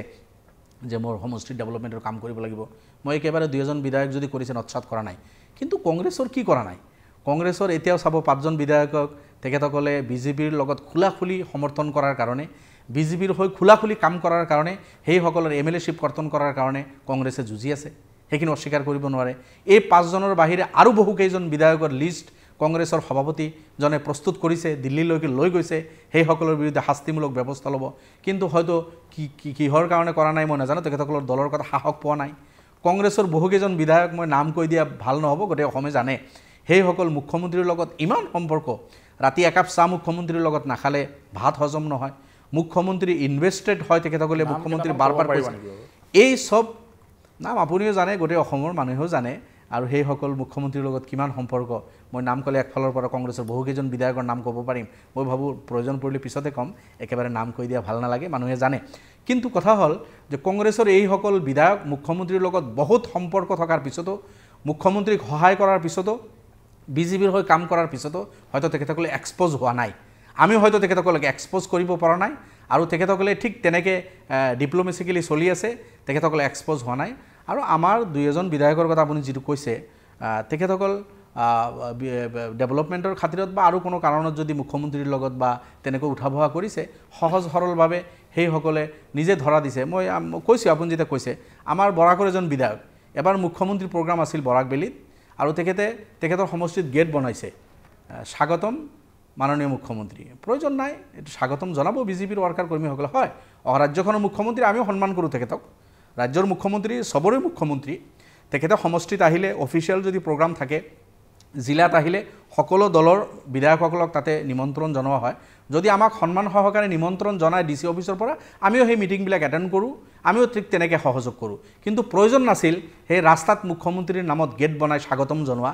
যে মোৰ সমষ্টিৰ ডেভেলপমেণ্টৰ কাম কৰিব লাগিব মই একেবাৰে দুই এজন বিধায়ক যদি কৰিছে নৎসাত কৰা নাই কিন্তু কংগ্ৰেছৰ কি কৰা নাই কংগ্ৰেছৰ এতিয়াও চাব পাঁচজন বিধায়কক তেখেতসকলে বিজেপিৰ লগত খোলা খুলি সমৰ্থন কৰাৰ কাৰণে বিজেপিৰ হৈ খোলা খুলি কাম কৰাৰ কাৰণে সেইসকলৰ এম এল এ শ্বিপ কৰ্তন কৰাৰ কাৰণে কংগ্ৰেছে যুঁজি আছে সেইখিনি অস্বীকাৰ কৰিব নোৱাৰে এই পাঁচজনৰ বাহিৰে আৰু বহুকেইজন বিধায়কৰ লিষ্ট কংগ্ৰেছৰ সভাপতি জনে প্ৰস্তুত কৰিছে দিল্লীলৈকে লৈ গৈছে সেইসকলৰ বিৰুদ্ধে শাস্তিমূলক ব্যৱস্থা ল'ব কিন্তু হয়তো কি কিহৰ কাৰণে কৰা নাই মই নাজানো তেখেতসকলৰ দলৰ কথা সাহস পোৱা নাই কংগ্ৰেছৰ বহুকেইজন বিধায়ক মই নাম কৈ দিয়া ভাল নহ'ব গোটেই অসমে জানে সেইসকল মুখ্যমন্ত্ৰীৰ লগত ইমান সম্পৰ্ক ৰাতি একাপ চাহ মুখ্যমন্ত্ৰীৰ লগত নাখালে ভাত হজম নহয় মুখ্যমন্ত্ৰী ইনভেষ্টেড হয় তেখেতসকলে মুখ্যমন্ত্ৰী বাৰ বাৰ এই চব নাম আপুনিও জানে গোটেই অসমৰ মানুহেও জানে আৰু সেইসকল মুখ্যমন্ত্ৰীৰ লগত কিমান সম্পৰ্ক মই নাম ক'লে একফালৰ পৰা কংগ্ৰেছৰ বহুকেইজন বিধায়কৰ নাম ক'ব পাৰিম মই ভাবোঁ প্ৰয়োজন পৰিলে পিছতে ক'ম একেবাৰে নাম কৈ দিয়া ভাল নালাগে মানুহে জানে কিন্তু কথা হ'ল যে কংগ্ৰেছৰ এইসকল বিধায়ক মুখ্যমন্ত্ৰীৰ লগত বহুত সম্পৰ্ক থকাৰ পিছতো মুখ্যমন্ত্ৰীক সহায় কৰাৰ পিছতো বি জে পিৰ হৈ কাম কৰাৰ পিছতো হয়তো তেখেতসকলে এক্সপ'জ হোৱা নাই আমি হয়তো তেখেতসকলকে এক্সপ'জ কৰিব পৰা নাই আৰু তেখেতসকলে ঠিক তেনেকৈ ডিপ্ল'মেচিকেলি চলি আছে তেখেতসকলে এক্সপ'জ হোৱা নাই আৰু আমাৰ দুই এজন বিধায়কৰ কথা আপুনি যিটো কৈছে তেখেতসকল ডেভেলপমেণ্টৰ খাতিৰত বা আৰু কোনো কাৰণত যদি মুখ্যমন্ত্ৰীৰ লগত বা তেনেকৈ উঠা বহা কৰিছে সহজ সৰলভাৱে সেইসকলে নিজে ধৰা দিছে মই কৈছোঁ আপুনি যেতিয়া কৈছে আমাৰ বৰাকৰ এজন বিধায়ক এবাৰ মুখ্যমন্ত্ৰীৰ প্ৰগ্ৰাম আছিল বৰাক বেলিত আৰু তেখেতে তেখেতৰ সমষ্টিত গেট বনাইছে স্বাগতম মাননীয় মুখ্যমন্ত্ৰী প্ৰয়োজন নাই এইটো স্বাগতম জনাব বিজেপিৰ ৱৰ্কাৰ কৰ্মীসকলে হয় অহা ৰাজ্যখনৰ মুখ্যমন্ত্ৰী আমিও সন্মান কৰোঁ তেখেতক ৰাজ্যৰ মুখ্যমন্ত্ৰী চবৰে মুখ্যমন্ত্ৰী তেখেতে সমষ্টিত আহিলে অফিচিয়েল যদি প্ৰগ্ৰাম থাকে জিলাত আহিলে সকলো দলৰ বিধায়কসকলক তাতে নিমন্ত্ৰণ জনোৱা হয় যদি আমাক সন্মান সহকাৰে নিমন্ত্ৰণ জনাই ডি চি অফিচৰ পৰা আমিও সেই মিটিংবিলাক এটেণ্ড কৰোঁ আমিও ঠিক তেনেকৈ সহযোগ কৰোঁ কিন্তু প্ৰয়োজন নাছিল সেই ৰাস্তাত মুখ্যমন্ত্ৰীৰ নামত গেট বনাই স্বাগতম জনোৱা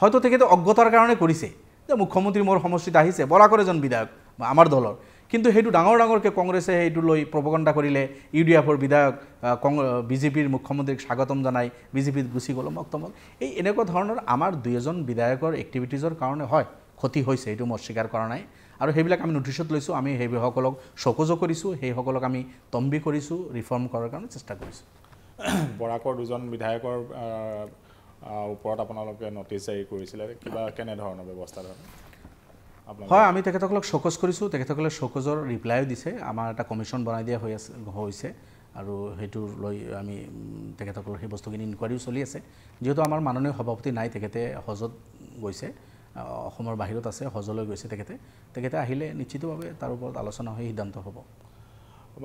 হয়তো তেখেতে অজ্ঞতাৰ কাৰণে কৰিছে যে মুখ্যমন্ত্ৰী মোৰ সমষ্টিত আহিছে বৰাকৰ এজন বিধায়ক আমাৰ দলৰ কিন্তু সেইটো ডাঙৰ ডাঙৰকৈ কংগ্ৰেছে সেইটো লৈ প্ৰবগণ্ডা কৰিলে ইউ ডি এফৰ বিধায়ক কং বিজেপিৰ মুখ্যমন্ত্ৰীক স্বাগতম জনাই বিজেপিত গুচি গ'ল মক তমক এই এনেকুৱা ধৰণৰ আমাৰ দুই এজন বিধায়কৰ এক্টিভিটিজৰ কাৰণে হয় ক্ষতি হৈছে সেইটো মই স্বীকাৰ কৰা নাই আৰু সেইবিলাক আমি নটিচত লৈছোঁ আমি সেইসকলক চকুজো কৰিছোঁ সেইসকলক আমি তম্বি কৰিছোঁ ৰিফৰ্ম কৰাৰ কাৰণে চেষ্টা কৰিছোঁ বৰাকৰ দুজন বিধায়কৰ ওপৰত আপোনালোকে ন'টিছ জাৰি কৰিছিলে কিবা কেনেধৰণৰ ব্যৱস্থা ধৰণৰ হয় আমি তেখেতসকলক শোকজ কৰিছোঁ তেখেতসকলে শোকজৰ ৰিপ্লাইও দিছে আমাৰ এটা কমিশ্যন বনাই দিয়া হৈ আছে হৈছে আৰু সেইটো লৈ আমি তেখেতসকলৰ সেই বস্তুখিনি ইনকুৱাৰীও চলি আছে যিহেতু আমাৰ মাননীয় সভাপতি নাই তেখেতে হজত গৈছে অসমৰ বাহিৰত আছে সজলৈ গৈছে তেখেতে তেখেতে আহিলে নিশ্চিতভাৱে তাৰ ওপৰত আলোচনা হৈ সিদ্ধান্ত হ'ব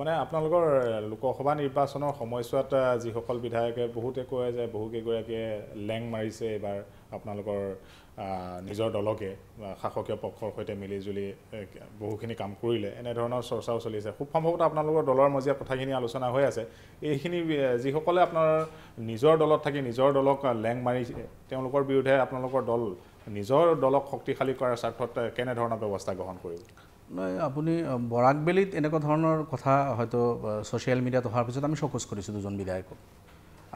মানে আপোনালোকৰ লোকসভা নিৰ্বাচনৰ সময়ছোৱাত যিসকল বিধায়কে বহুতে কয় যে বহুকেইগৰাকীয়ে লেং মাৰিছে এইবাৰ আপোনালোকৰ নিজৰ দলকে শাসকীয় পক্ষৰ সৈতে মিলি জুলি বহুখিনি কাম কৰিলে এনেধৰণৰ চৰ্চাও চলিছে খুব সম্ভৱতঃ আপোনালোকৰ দলৰ মজিয়া কথাখিনি আলোচনা হৈ আছে এইখিনি যিসকলে আপোনাৰ নিজৰ দলত থাকি নিজৰ দলক লেং মাৰি তেওঁলোকৰ বিৰুদ্ধে আপোনালোকৰ দল নিজৰ দলক শক্তিশালী কৰাৰ স্বাৰ্থত কেনেধৰণৰ ব্যৱস্থা গ্ৰহণ কৰিব নাই আপুনি বৰাকবেলিত এনেকুৱা ধৰণৰ কথা হয়তো ছ'চিয়েল মিডিয়াত অহাৰ পিছত আমি ফ'কাছ কৰিছোঁ দুজন বিধায়কক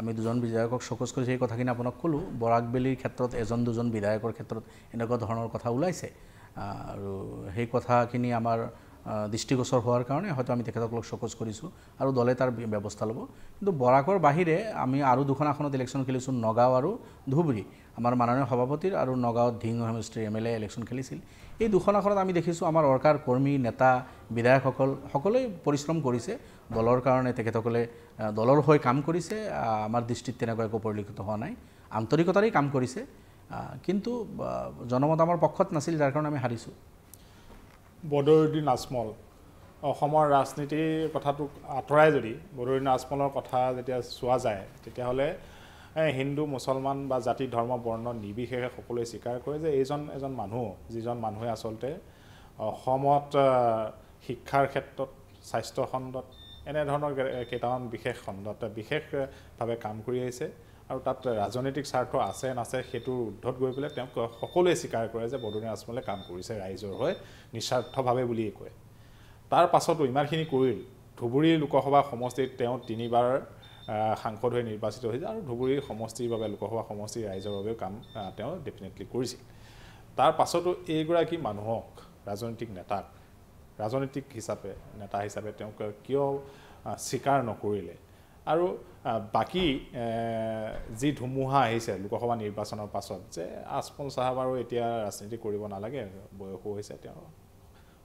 আমি দুজন বিধায়কক চকুচ কৰিছোঁ সেই কথাখিনি আপোনাক ক'লোঁ বৰাক বেলিৰ ক্ষেত্ৰত এজন দুজন বিধায়কৰ ক্ষেত্ৰত এনেকুৱা ধৰণৰ কথা ওলাইছে আৰু সেই কথাখিনি আমাৰ দৃষ্টিগোচৰ হোৱাৰ কাৰণে হয়তো আমি তেখেতসকলক চকুচ কৰিছোঁ আৰু দলে তাৰ ব্যৱস্থা ল'ব কিন্তু বৰাকৰ বাহিৰে আমি আৰু দুখন আসনত ইলেকশ্যন খেলিছোঁ নগাঁও আৰু ধুবুৰী আমাৰ মাননীয় সভাপতিৰ আৰু নগাঁৱত ধিং সমষ্টিৰ এম এল এ ইলেকশ্যন খেলিছিল এই দুখন আসনত আমি দেখিছোঁ আমাৰ অৰ্কাৰ কৰ্মী নেতা বিধায়কসকল সকলোৱে পৰিশ্ৰম কৰিছে দলৰ কাৰণে তেখেতসকলে দলৰ হৈ কাম কৰিছে আমাৰ দৃষ্টিত তেনেকুৱা একো পৰিলক্ষিত হোৱা নাই আন্তৰিকতাৰেই কাম কৰিছে কিন্তু জনমত আমাৰ পক্ষত নাছিল যাৰ কাৰণে আমি হাৰিছোঁ বদৰুদ্দিন আজমল অসমৰ ৰাজনীতিৰ কথাটোক আঁতৰাই যদি বদৰুদ্দিন আজমলৰ কথা যেতিয়া চোৱা যায় তেতিয়াহ'লে হিন্দু মুছলমান বা জাতি ধৰ্ম বৰ্ণ নিৰ্বিশেষে সকলোৱে স্বীকাৰ কৰে যে এইজন এজন মানুহ যিজন মানুহে আচলতে অসমত শিক্ষাৰ ক্ষেত্ৰত স্বাস্থ্য খণ্ডত এনেধৰণৰ কেইটামান বিশেষ খণ্ডত বিশেষভাৱে কাম কৰি আহিছে আৰু তাত ৰাজনৈতিক স্বাৰ্থ আছে নাছে সেইটোৰ উদ্ধত গৈ পেলাই তেওঁক সকলোৱে স্বীকাৰ কৰে যে বদুনী আজমলে কাম কৰিছে ৰাইজৰ হৈ নিস্বাৰ্থভাৱে বুলিয়েই কয় তাৰ পাছতো ইমানখিনি কৰিল ধুবুৰী লোকসভা সমষ্টিত তেওঁ তিনিবাৰ সাংসদ হৈ নিৰ্বাচিত হৈছিল আৰু ধুবুৰী সমষ্টিৰ বাবে লোকসভা সমষ্টিৰ ৰাইজৰ বাবেও কাম তেওঁ ডেফিনেটলি কৰিছিল তাৰ পাছতো এইগৰাকী মানুহক ৰাজনৈতিক নেতাক ৰাজনৈতিক হিচাপে নেতা হিচাপে তেওঁক কিয় স্বীকাৰ নকৰিলে আৰু বাকী যি ধুমুহা আহিছে লোকসভা নিৰ্বাচনৰ পাছত যে আজমল চাহাব আৰু এতিয়া ৰাজনীতি কৰিব নালাগে বয়সো হৈছে তেওঁ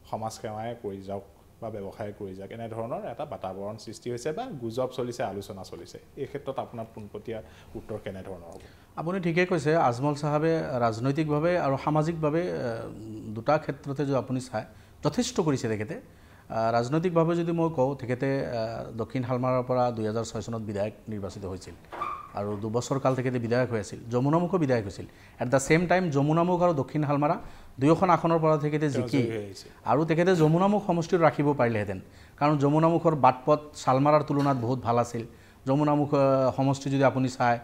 সমাজসেৱাই কৰি যাওক বা ব্যৱসায় কৰি যাওক এনেধৰণৰ এটা বাতাৱৰণ সৃষ্টি হৈছে বা গুজব চলিছে আলোচনা চলিছে এই ক্ষেত্ৰত আপোনাৰ পোনপটীয়া উত্তৰ কেনেধৰণৰ হ'ব আপুনি ঠিকেই কৈছে আজমল চাহাবে ৰাজনৈতিকভাৱে আৰু সামাজিকভাৱে দুটা ক্ষেত্ৰতে যদি আপুনি চায় যথেষ্ট কৰিছে তেখেতে ৰাজনৈতিকভাৱে যদি মই কওঁ তেখেতে দক্ষিণ হালমাৰাৰ পৰা দুহেজাৰ ছয় চনত বিধায়ক নিৰ্বাচিত হৈছিল আৰু দুবছৰ কাল তেখেতে বিধায়ক হৈ আছিল যমুনামুখো বিধায়ক হৈছিল at the same time Jamunamukh আৰু দক্ষিণ হালমাৰা দুয়োখন আসনৰ পৰা তেখেতে জিকি আৰু তেখেতে যমুনামুখ সমষ্টিত ৰাখিব পাৰিলেহেঁতেন কাৰণ যমুনা মুখৰ বাটপথ শালমাৰাৰ তুলনাত বহুত ভাল আছিল যমুনামুখ সমষ্টি যদি আপুনি চায়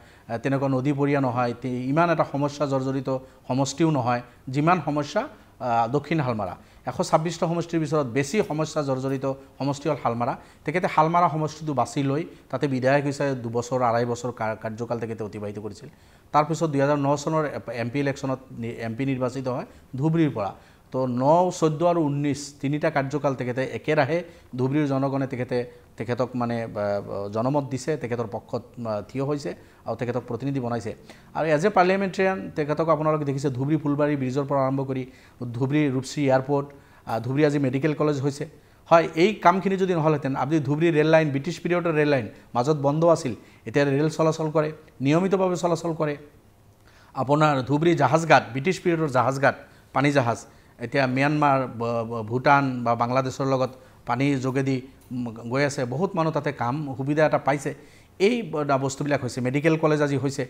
তেনেকুৱা নদীপৰীয়া নহয় ইমান এটা সমস্যা জৰ্জৰিত সমষ্টিও নহয় যিমান সমস্যা দক্ষিণ হালমাৰা এশ ছাব্বিছটা সমষ্টিৰ ভিতৰত বেছি সমস্যা জৰ্জৰিত সমষ্টি হ'ল শালমাৰা তেখেতে শালমাৰা সমষ্টিটো বাছি লৈ তাতে বিধায়ক হিচাপে দুবছৰ আঢ়াই বছৰ কাৰ্যকাল তেখেতে অতিবাহিত কৰিছিল তাৰপিছত দুহেজাৰ ন চনৰ এম পি ইলেকশ্যনত এম পি নিৰ্বাচিত হয় ধুবুৰীৰ পৰা তো ন চৈধ্য আৰু ঊনৈছ তিনিটা কাৰ্যকাল তেখেতে একেৰাহে ধুবুৰীৰ জনগণে তেখেতে তেখেতক মানে জনমত দিছে তেখেতৰ পক্ষত থিয় হৈছে আৰু তেখেতক প্ৰতিনিধি বনাইছে আৰু এজ এ পাৰ্লিয়ামেণ্টেৰিয়ান তেখেতক আপোনালোকে দেখিছে ধুবুৰী ফুলবাৰী ব্ৰিজৰ পৰা আৰম্ভ কৰি ধুবুৰী ৰূপশ্ৰী এয়াৰপৰ্ট ধুবুৰী আজি মেডিকেল কলেজ হৈছে হয় এই কামখিনি যদি নহ'লহেঁতেন আপুনি ধুবুৰী ৰেল লাইন ব্ৰিটিছ পিৰিয়ডৰ ৰেল লাইন মাজত বন্ধ আছিল এতিয়া ৰেল চলাচল কৰে নিয়মিতভাৱে চলাচল কৰে আপোনাৰ ধুবুৰী জাহাজঘাট ব্ৰিটিছ পিৰিয়ডৰ জাহাজঘাট পানী জাহাজ এতিয়া ম্যানমাৰ ভূটান বা বাংলাদেশৰ লগত পানীৰ যোগেদি গৈ আছে বহুত মানুহ তাতে কাম সুবিধা এটা পাইছে এই বস্তুবিলাক হৈছে মেডিকেল কলেজ আজি হৈছে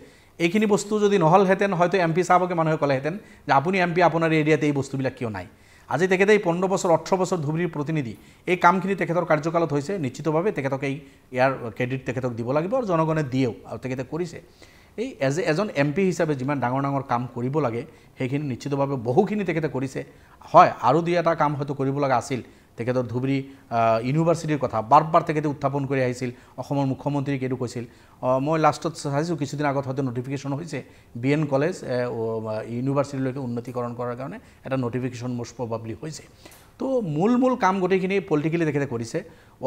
এইখিনি বস্তু যদি নহ'লহেঁতেন হয়তো এম পি চাহাবকে মানুহে ক'লেহেঁতেন যে আপুনি এম পি আপোনাৰ এৰিয়াতে এই বস্তুবিলাক কিয় নাই আজি তেখেতে এই পোন্ধৰ বছৰ ওঠৰ বছৰ ধুবুৰীৰ প্ৰতিনিধি এই কামখিনি তেখেতৰ কাৰ্যকালত হৈছে নিশ্চিতভাৱে তেখেতক এই ইয়াৰ ক্ৰেডিট তেখেতক দিব লাগিব আৰু জনগণে দিয়েও আৰু তেখেতে কৰিছে এই এজ এজন এম পি হিচাপে যিমান ডাঙৰ ডাঙৰ কাম কৰিব লাগে সেইখিনি নিশ্চিতভাৱে বহুখিনি তেখেতে কৰিছে হয় আৰু দুই এটা কাম হয়তো কৰিব লগা আছিল তেখেতৰ ধুবুৰী ইউনিভাৰ্চিটিৰ কথা বাৰ বাৰ তেখেতে উত্থাপন কৰি আহিছিল অসমৰ মুখ্যমন্ত্ৰীক এইটো কৈছিল মই লাষ্টত চাইছোঁ কিছুদিন আগত হয়তো নটিফিকেশ্যন হৈছে বি এন কলেজ ইউনিভাৰ্চিটিলৈকে উন্নতিকৰণ কৰাৰ কাৰণে এটা নটিফিকেশ্যন মোৰ প্ৰভাৱলি হৈছে তো মূল মূল কাম গোটেইখিনি পলিটিকেলি তেখেতে কৰিছে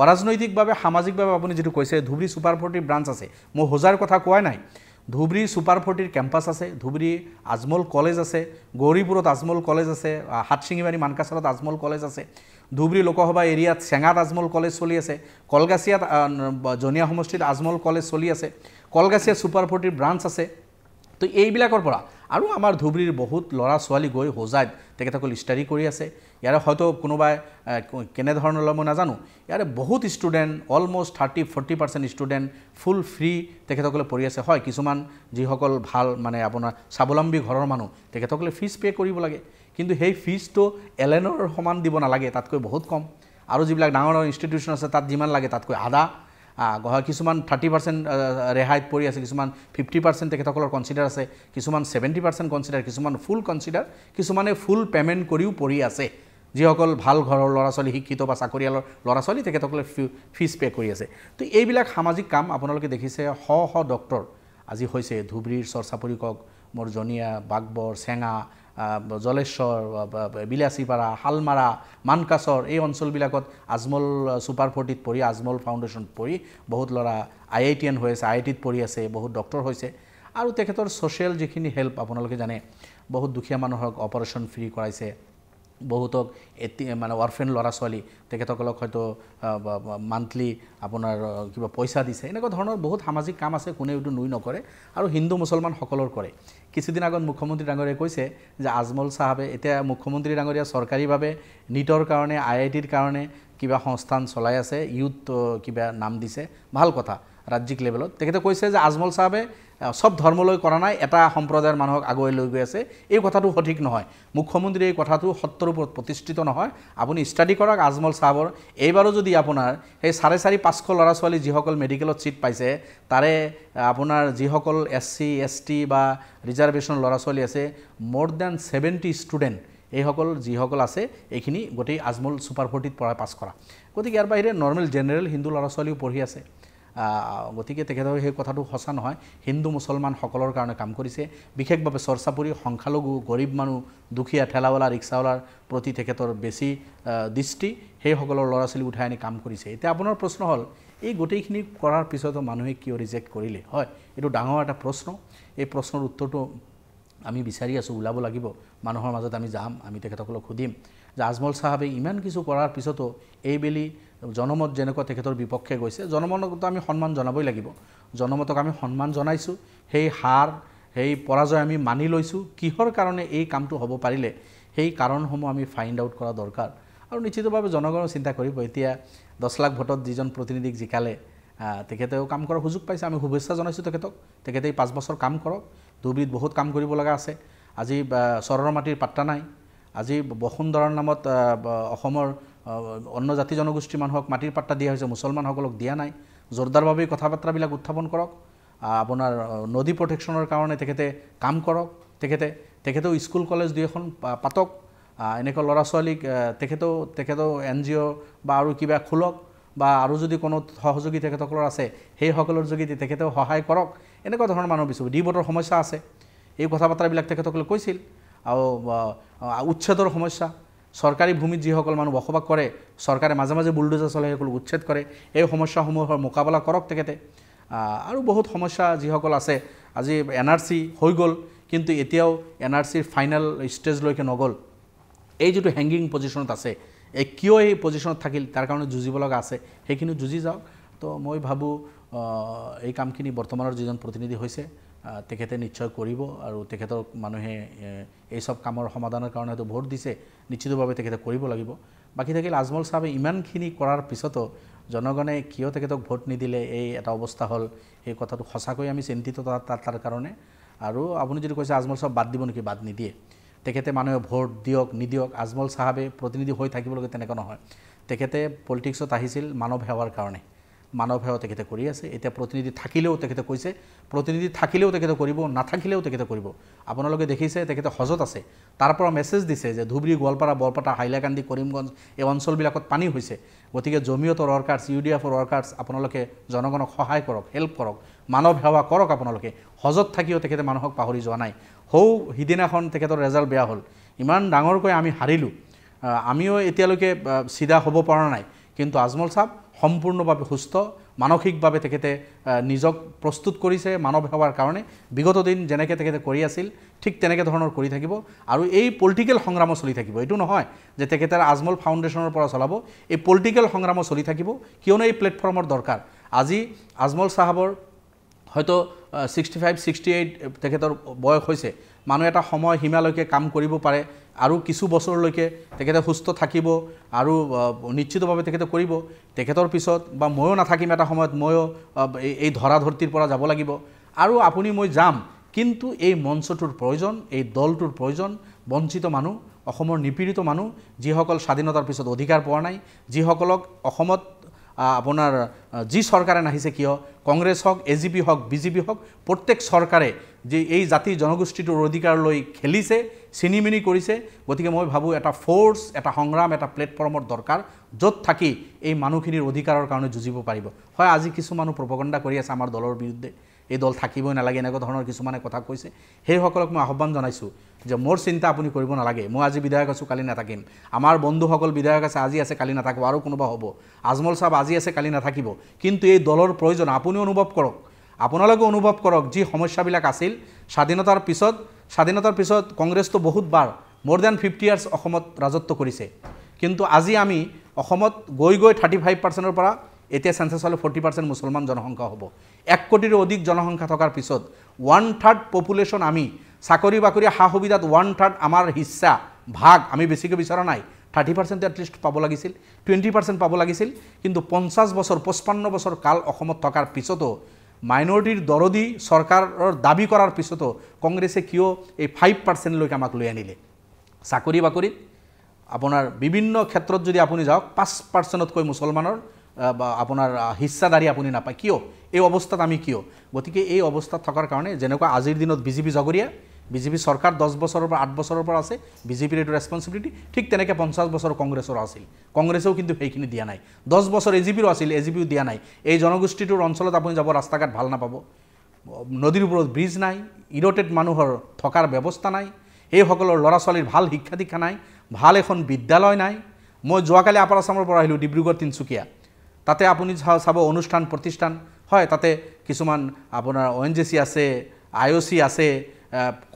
অৰাজনৈতিকভাৱে সামাজিকভাৱে আপুনি যিটো কৈছে ধুবুৰী ছুপাৰ ফৰ্টিৰ ব্ৰাঞ্চ আছে মই হোজাৰ কথা কোৱাই নাই ধুবুৰী ছুপাৰ ফৰ্টিৰ কেম্পাছ আছে ধুবুৰী আজমল কলেজ আছে গৌৰীপুৰত আজমল কলেজ আছে হাটশিঙিবাৰী মানকাচাৰত আজমল কলেজ আছে ধুবুরী লোকসভা এরিয়াত চেঙাত আজমল কলেজ চলি আছে কলগাছিয়াত জনিয়া সমষ্টিত আজমল কলেজ চলি আছে কলগাছিয়া সুপার ফোর্টির ব্রাঞ্চ আছে তো এইবিলাকৰ পৰা আৰু আমাৰ ধুবুৰীৰ বহুত লৰা ছোৱালী গৈ হোজাইত তেখেতসকল ষ্টাডি কৰি আছে ইয়াৰে হয়তো কোনোবাই কেনে ধৰণৰ লয় মই নাজানো ইয়াৰে বহুত student almost thirty forty percent student full free তেখেতসকলে পঢ়ি আছে হয় কিছুমান যিসকল ভাল মানে আপোনাৰ স্বাৱলম্বী ঘৰৰ মানুহ তেখেতসকলে ফিজ পে' কৰিব লাগে কিন্তু সেই ফিজটো এলেনৰ সমান দিব নালাগে তাতকৈ বহুত কম আৰু যিবিলাক ডাঙৰ ডাঙৰ ইনষ্টিটিউচন আছে তাত যিমান লাগে তাতকৈ আধা কিছুমান থাৰ্টি পাৰ্চেণ্ট ৰেহাইত পৰি আছে কিছুমান ফিফটি পাৰ্চেণ্ট তেখেতসকলৰ কনচিডাৰ আছে কিছুমান ছেভেণ্টি পাৰ্চেণ্ট কনচিডাৰ কিছুমান ফুল কনচিডাৰ কিছুমানে ফুল পে'মেণ্ট কৰিও পৰি আছে যিসকল ভাল ঘৰৰ ল'ৰা ছোৱালী শিক্ষিত বা চাকৰিয়ালৰ ল'ৰা ছোৱালী তেখেতসকলে ফিজ পে' কৰি আছে তো এইবিলাক সামাজিক কাম আপোনালোকে দেখিছে শ শ ডক্টৰ আজি হৈছে ধুবুৰীৰ চৰ্চাপৰি কওক মোৰ জনীয়া বাগবৰ চেঙা জলেশ্বৰ বিলাচীপাৰা হালমাৰা মানকাসৰ এই অঞ্চলবিলাকত আজমল ছুপাৰ ফৰ্টিত পঢ়ি আজমল ফাউণ্ডেশ্যনত পঢ়ি বহুত ল'ৰা আই আই টি এন হৈ আছে আই আই টিত পঢ়ি আছে বহুত ডক্টৰ হৈছে আৰু তেখেতৰ ছ'চিয়েল যিখিনি হেল্প আপোনালোকে জানে বহুত দুখীয়া মানুহক অপাৰেশন ফ্ৰী কৰাইছে বহুতক এটি মানে অৰ্ফেন ল'ৰা ছোৱালী তেখেতসকলক হয়তো মান্থলি আপোনাৰ কিবা পইচা দিছে এনেকুৱা ধৰণৰ বহুত সামাজিক কাম আছে কোনেওতো নুই নকৰে আৰু হিন্দু মুছলমান সকলৰ কৰে কিছুদিন আগত মুখ্যমন্ত্ৰী ডাঙৰীয়াই কৈছে যে আজমল চাহাবে এতিয়া মুখ্যমন্ত্ৰী ডাঙৰীয়া চৰকাৰীভাৱে নীটৰ কাৰণে আই আই টিৰ কাৰণে কিবা সংস্থান চলাই আছে ইউথ কিবা নাম দিছে ভাল কথা ৰাজ্যিক লেভেলত তেখেতে কৈছে যে আজমল চাহাবে চব ধৰ্মলৈ কৰা নাই এটা সম্প্ৰদায়ৰ মানুহক আগুৱাই লৈ গৈ আছে এই কথাটো সঠিক নহয় মুখ্যমন্ত্ৰীয়ে এই কথাটো সত্ৰৰ ওপৰত প্ৰতিষ্ঠিত নহয় আপুনি ষ্টাডি কৰক আজমল চাহাবৰ এইবাৰো যদি আপোনাৰ সেই চাৰে চাৰি পাঁচশ ল'ৰা ছোৱালী যিসকল মেডিকেলত ছিট পাইছে তাৰে আপোনাৰ যিসকল এছ চি এছ টি বা ৰিজাৰ্ভেশ্যন ল'ৰা ছোৱালী আছে মৰ দেন ছেভেণ্টি ষ্টুডেণ্ট এইসকল যিসকল আছে এইখিনি গোটেই আজমল ছুপাৰ ফৰ্টিত পৰা পাছ কৰা গতিকে ইয়াৰ বাহিৰে নৰ্মেল জেনেৰেল হিন্দু ল'ৰা ছোৱালীও পঢ়ি আছে গতিকে তেখেতৰ সেই কথাটো সঁচা নহয় হিন্দু মুছলমানসকলৰ কাৰণে কাম কৰিছে বিশেষভাৱে চৰ্চাপুৰী সংখ্যালঘু গৰীব মানুহ দুখীয়া ঠেলাৱলা ৰিক্সাৱলাৰ প্ৰতি তেখেতৰ বেছি দৃষ্টি সেইসকলৰ ল'ৰা ছোৱালী উঠাই আনি কাম কৰিছে এতিয়া আপোনাৰ প্ৰশ্ন হ'ল এই গোটেইখিনি কৰাৰ পিছতো মানুহে কিয় ৰিজেক্ট কৰিলে হয় এইটো ডাঙৰ এটা প্ৰশ্ন এই প্ৰশ্নৰ উত্তৰটো আমি বিচাৰি আছোঁ ওলাব লাগিব মানুহৰ মাজত আমি যাম আমি তেখেতসকলক সুধিম যে আজমল চাহাবে ইমান কিছু কৰাৰ পিছতো এইবেলি জনমত যেনেকুৱা তেখেতৰ বিপক্ষে গৈছে জনমতকতো আমি সন্মান জনাবই লাগিব জনমতক আমি সন্মান জনাইছোঁ সেই হাৰ সেই পৰাজয় আমি মানি লৈছোঁ কিহৰ কাৰণে এই কামটো হ'ব পাৰিলে সেই কাৰণসমূহ আমি ফাইণ্ড আউট কৰা দৰকাৰ আৰু নিশ্চিতভাৱে জনগণে চিন্তা কৰিব এতিয়া দহ লাখ ভোটত যিজন প্ৰতিনিধিক জিকালে তেখেতেও কাম কৰাৰ সুযোগ পাইছে আমি শুভেচ্ছা জনাইছোঁ তেখেতক তেখেতে এই পাঁচ বছৰ কাম কৰক ধুবুৰীত বহুত কাম কৰিব লগা আছে আজি চৰৰ মাটিৰ পাত্তা নাই আজি বসুন্ধৰাৰ নামত অসমৰ অন্য জাতি জনগোষ্ঠীৰ মানুহক মাটিৰ পাট্টা দিয়া হৈছে মুছলমানসকলক দিয়া নাই জোৰদাৰভাৱে কথা বাৰ্তাবিলাক উত্থাপন কৰক আপোনাৰ নদী প্ৰটেকশ্যনৰ কাৰণে তেখেতে কাম কৰক তেখেতে তেখেতেও স্কুল কলেজ দুই এখন পাতক এনেকুৱা ল'ৰা ছোৱালীক তেখেতেও তেখেতেও এন জি অ' বা আৰু কিবা খোলক বা আৰু যদি কোনো সহযোগী তেখেতসকলৰ আছে সেইসকলৰ যোগেদি তেখেতেও সহায় কৰক এনেকুৱা ধৰণৰ মানুহ ডি বটৰ সমস্যা আছে এই কথা বাৰ্তাবিলাক তেখেতসকলে কৈছিল আৰু উচ্ছেদৰ সমস্যা চৰকাৰী ভূমিত যিসকল মানুহ বসবাস কৰে চৰকাৰে মাজে মাজে বুলডোজাৰ চলাই সেইসকলক উচ্ছেদ কৰে এই সমস্যাসমূহৰ মোকাবিলা কৰক তেখেতে আৰু বহুত সমস্যা যিসকল আছে আজি এন আৰ চি হৈ গ'ল কিন্তু এতিয়াও এন আৰ চিৰ ফাইনেল ষ্টেজলৈকে নগ'ল এই যিটো হেংগিং পজিশ্যনত আছে এই কিয় এই পজিশ্যনত থাকিল তাৰ কাৰণে যুঁজিব লগা আছে সেইখিনিও যুঁজি যাওক তো মই ভাবোঁ এই কামখিনি বৰ্তমানৰ যিজন প্ৰতিনিধি হৈছে তেখেতে নিশ্চয় কৰিব আৰু তেখেতক মানুহে এইচব কামৰ সমাধানৰ কাৰণে হয়তো ভোট দিছে নিশ্চিতভাৱে তেখেতে কৰিব লাগিব বাকী থাকিল আজমল চাহাবে ইমানখিনি কৰাৰ পিছতো জনগণে কিয় তেখেতক ভোট নিদিলে এই এটা অৱস্থা হ'ল সেই কথাটো সঁচাকৈ আমি চিন্তিত তাৰ কাৰণে আৰু আপুনি যদি কৈছে আজমল চাহাব বাদ দিব নেকি বাদ নিদিয়ে তেখেতে মানুহে ভোট দিয়ক নিদিয়ক আজমল চাহাবে প্ৰতিনিধি হৈ থাকিবলগীয়া তেনেকুৱা নহয় তেখেতে পলিটিক্সত আহিছিল মানৱ সেৱাৰ কাৰণে মানৱ সেৱা তেখেতে কৰি আছে এতিয়া প্ৰতিনিধি থাকিলেও তেখেতে কৈছে প্ৰতিনিধি থাকিলেও তেখেতে কৰিব নাথাকিলেও তেখেতে কৰিব আপোনালোকে দেখিছে তেখেতে সজত আছে তাৰ পৰা মেছেজ দিছে যে ধুবুৰী গোৱালপাৰা বৰপেটা হাইলাকান্দি কৰিমগঞ্জ এই অঞ্চলবিলাকত পানী হৈছে গতিকে জমিয়তৰ ৱৰ্কাৰ্ছ ইউ ডি এফৰ ৱৰ্কাৰ্ছ আপোনালোকে জনগণক সহায় কৰক হেল্প কৰক মানৱ সেৱা কৰক আপোনালোকে সজত থাকিও তেখেতে মানুহক পাহৰি যোৱা নাই সৌ সিদিনাখন তেখেতৰ ৰেজাল্ট বেয়া হ'ল ইমান ডাঙৰকৈ আমি হাৰিলোঁ আমিও এতিয়ালৈকে চিধা হ'ব পৰা নাই কিন্তু আজমল চাহ সম্পূৰ্ণভাৱে সুস্থ মানসিকভাৱে তেখেতে নিজক প্ৰস্তুত কৰিছে মানৱ সেৱাৰ কাৰণে বিগত দিন যেনেকৈ তেখেতে কৰি আছিল ঠিক তেনেকৈ ধৰণৰ কৰি থাকিব আৰু এই পলিটিকেল সংগ্ৰামো চলি থাকিব এইটো নহয় যে তেখেতে আজমল ফাউণ্ডেশ্যনৰ পৰা চলাব এই পলিটিকেল সংগ্ৰামো চলি থাকিব কিয়নো এই প্লেটফৰ্মৰ দৰকাৰ আজি আজমল চাহাবৰ হয়তো ছিক্সটি ফাইভ ছিক্সটি এইট তেখেতৰ বয়স হৈছে মানুহ এটা সময় সীমালৈকে কাম কৰিব পাৰে আৰু কিছু বছৰলৈকে তেখেতে সুস্থ থাকিব আৰু নিশ্চিতভাৱে তেখেতে কৰিব তেখেতৰ পিছত বা ময়ো নাথাকিম এটা সময়ত ময়ো এই ধৰা ধৰ্তিৰ পৰা যাব লাগিব আৰু আপুনি মই যাম কিন্তু এই মঞ্চটোৰ প্ৰয়োজন এই দলটোৰ প্ৰয়োজন বঞ্চিত মানুহ অসমৰ নিপীড়িত মানুহ যিসকল স্বাধীনতাৰ পিছত অধিকাৰ পোৱা নাই যিসকলক অসমত আপোনাৰ যি চৰকাৰে নাহিছে কিয় কংগ্ৰেছ হওক এ জি পি হওক বি জে পি হওক প্ৰত্যেক চৰকাৰে যি এই জাতি জনগোষ্ঠীটোৰ অধিকাৰ লৈ খেলিছে চিনিমিনি কৰিছে গতিকে মই ভাবোঁ এটা ফ'ৰ্চ এটা সংগ্ৰাম এটা প্লেটফৰ্মৰ দৰকাৰ য'ত থাকি এই মানুহখিনিৰ অধিকাৰৰ কাৰণে যুঁজিব পাৰিব হয় আজি কিছু মানুহ প্ৰপগণ্ডা কৰি আছে আমাৰ দলৰ বিৰুদ্ধে এই দল থাকিবই নালাগে এনেকুৱা ধৰণৰ কিছুমানে কথা কৈছে সেইসকলক মই আহ্বান জনাইছোঁ যে মোৰ চিন্তা আপুনি কৰিব নালাগে মই আজি বিধায়ক আছোঁ কালি নাথাকিম আমাৰ বন্ধুসকল বিধায়ক আছে আজি আছে কালি নাথাকিব আৰু কোনোবা হ'ব আজমল চাহ আজি আছে কালি নাথাকিব কিন্তু এই দলৰ প্ৰয়োজন আপুনি অনুভৱ কৰক আপোনালোকে অনুভৱ কৰক যি সমস্যাবিলাক আছিল স্বাধীনতাৰ পিছত স্বাধীনতাৰ পিছত কংগ্ৰেছটো বহুতবাৰ মোৰ দেন ফিফটি ইয়াৰ্ছ অসমত ৰাজত্ব কৰিছে কিন্তু আজি আমি অসমত গৈ গৈ থাৰ্টি ফাইভ পাৰ্চেণ্টৰ পৰা এতিয়া চেঞ্চেছ হ'লে ফৰ্টি পাৰ্চেণ্ট মুছলমান জনসংখ্যা হ'ব এক কোটিৰো অধিক জনসংখ্যা থকাৰ পিছত ওৱান থাৰ্ড পপুলেশ্যন আমি চাকৰি বাকৰি সা সুবিধাত ওৱান থাৰ্ড আমাৰ হিচা ভাগ আমি বেছিকৈ বিচৰা নাই থাৰ্টি পাৰ্চেণ্ট এটলিষ্ট পাব লাগিছিল টুৱেণ্টি পাৰ্চেণ্ট পাব লাগিছিল কিন্তু পঞ্চাছ বছৰ পঁচপন্ন বছৰ কাল অসমত থকাৰ পিছতো মাইনরিটির দরদি সরকারের দাবি করার পিছতো কংগ্রেসে কিয় এই ফাইভ পার্সেন্ট লোক আমাকে লই আনলে চাকরি বাকরি আপনার বিভিন্ন ক্ষেত্র যদি আপনি যাওক পাঁচ পার্সেন্টত মুসলমানের আপনার হিস্সাদারি আপনি না পায় কিয় এই অবস্থা আমি কিয় গতি এই অবস্থা থাকার কারণে যে আজির দিনত বিজেপি জগরিয়া বিজেপি চৰকাৰ দহ বছৰৰ পৰা আঠ বছৰৰ পৰা আছে বিজেপিৰ এইটো ৰেছপনচিবিলিটি ঠিক তেনেকৈ পঞ্চাছ বছৰ কংগ্ৰেছৰ আছিল কংগ্ৰেছেও কিন্তু সেইখিনি দিয়া নাই দহ বছৰ এ জি পিৰো আছিল এ জি পিও দিয়া নাই এই জনগোষ্ঠীটোৰ অঞ্চলত আপুনি যাব ৰাস্তা ঘাট ভাল নাপাব নদীৰ ওপৰত ব্ৰিজ নাই ইৰটেড মানুহৰ থকাৰ ব্যৱস্থা নাই এইসকলৰ ল'ৰা ছোৱালীৰ ভাল শিক্ষা দীক্ষা নাই ভাল এখন বিদ্যালয় নাই মই যোৱাকালি আপাৰ আছামৰ পৰা আহিলোঁ ডিব্ৰুগড় তিনিচুকীয়া তাতে আপুনি চাব অনুষ্ঠান প্ৰতিষ্ঠান হয় তাতে কিছুমান আপোনাৰ অ এন জে চি আছে আই অ' চি আছে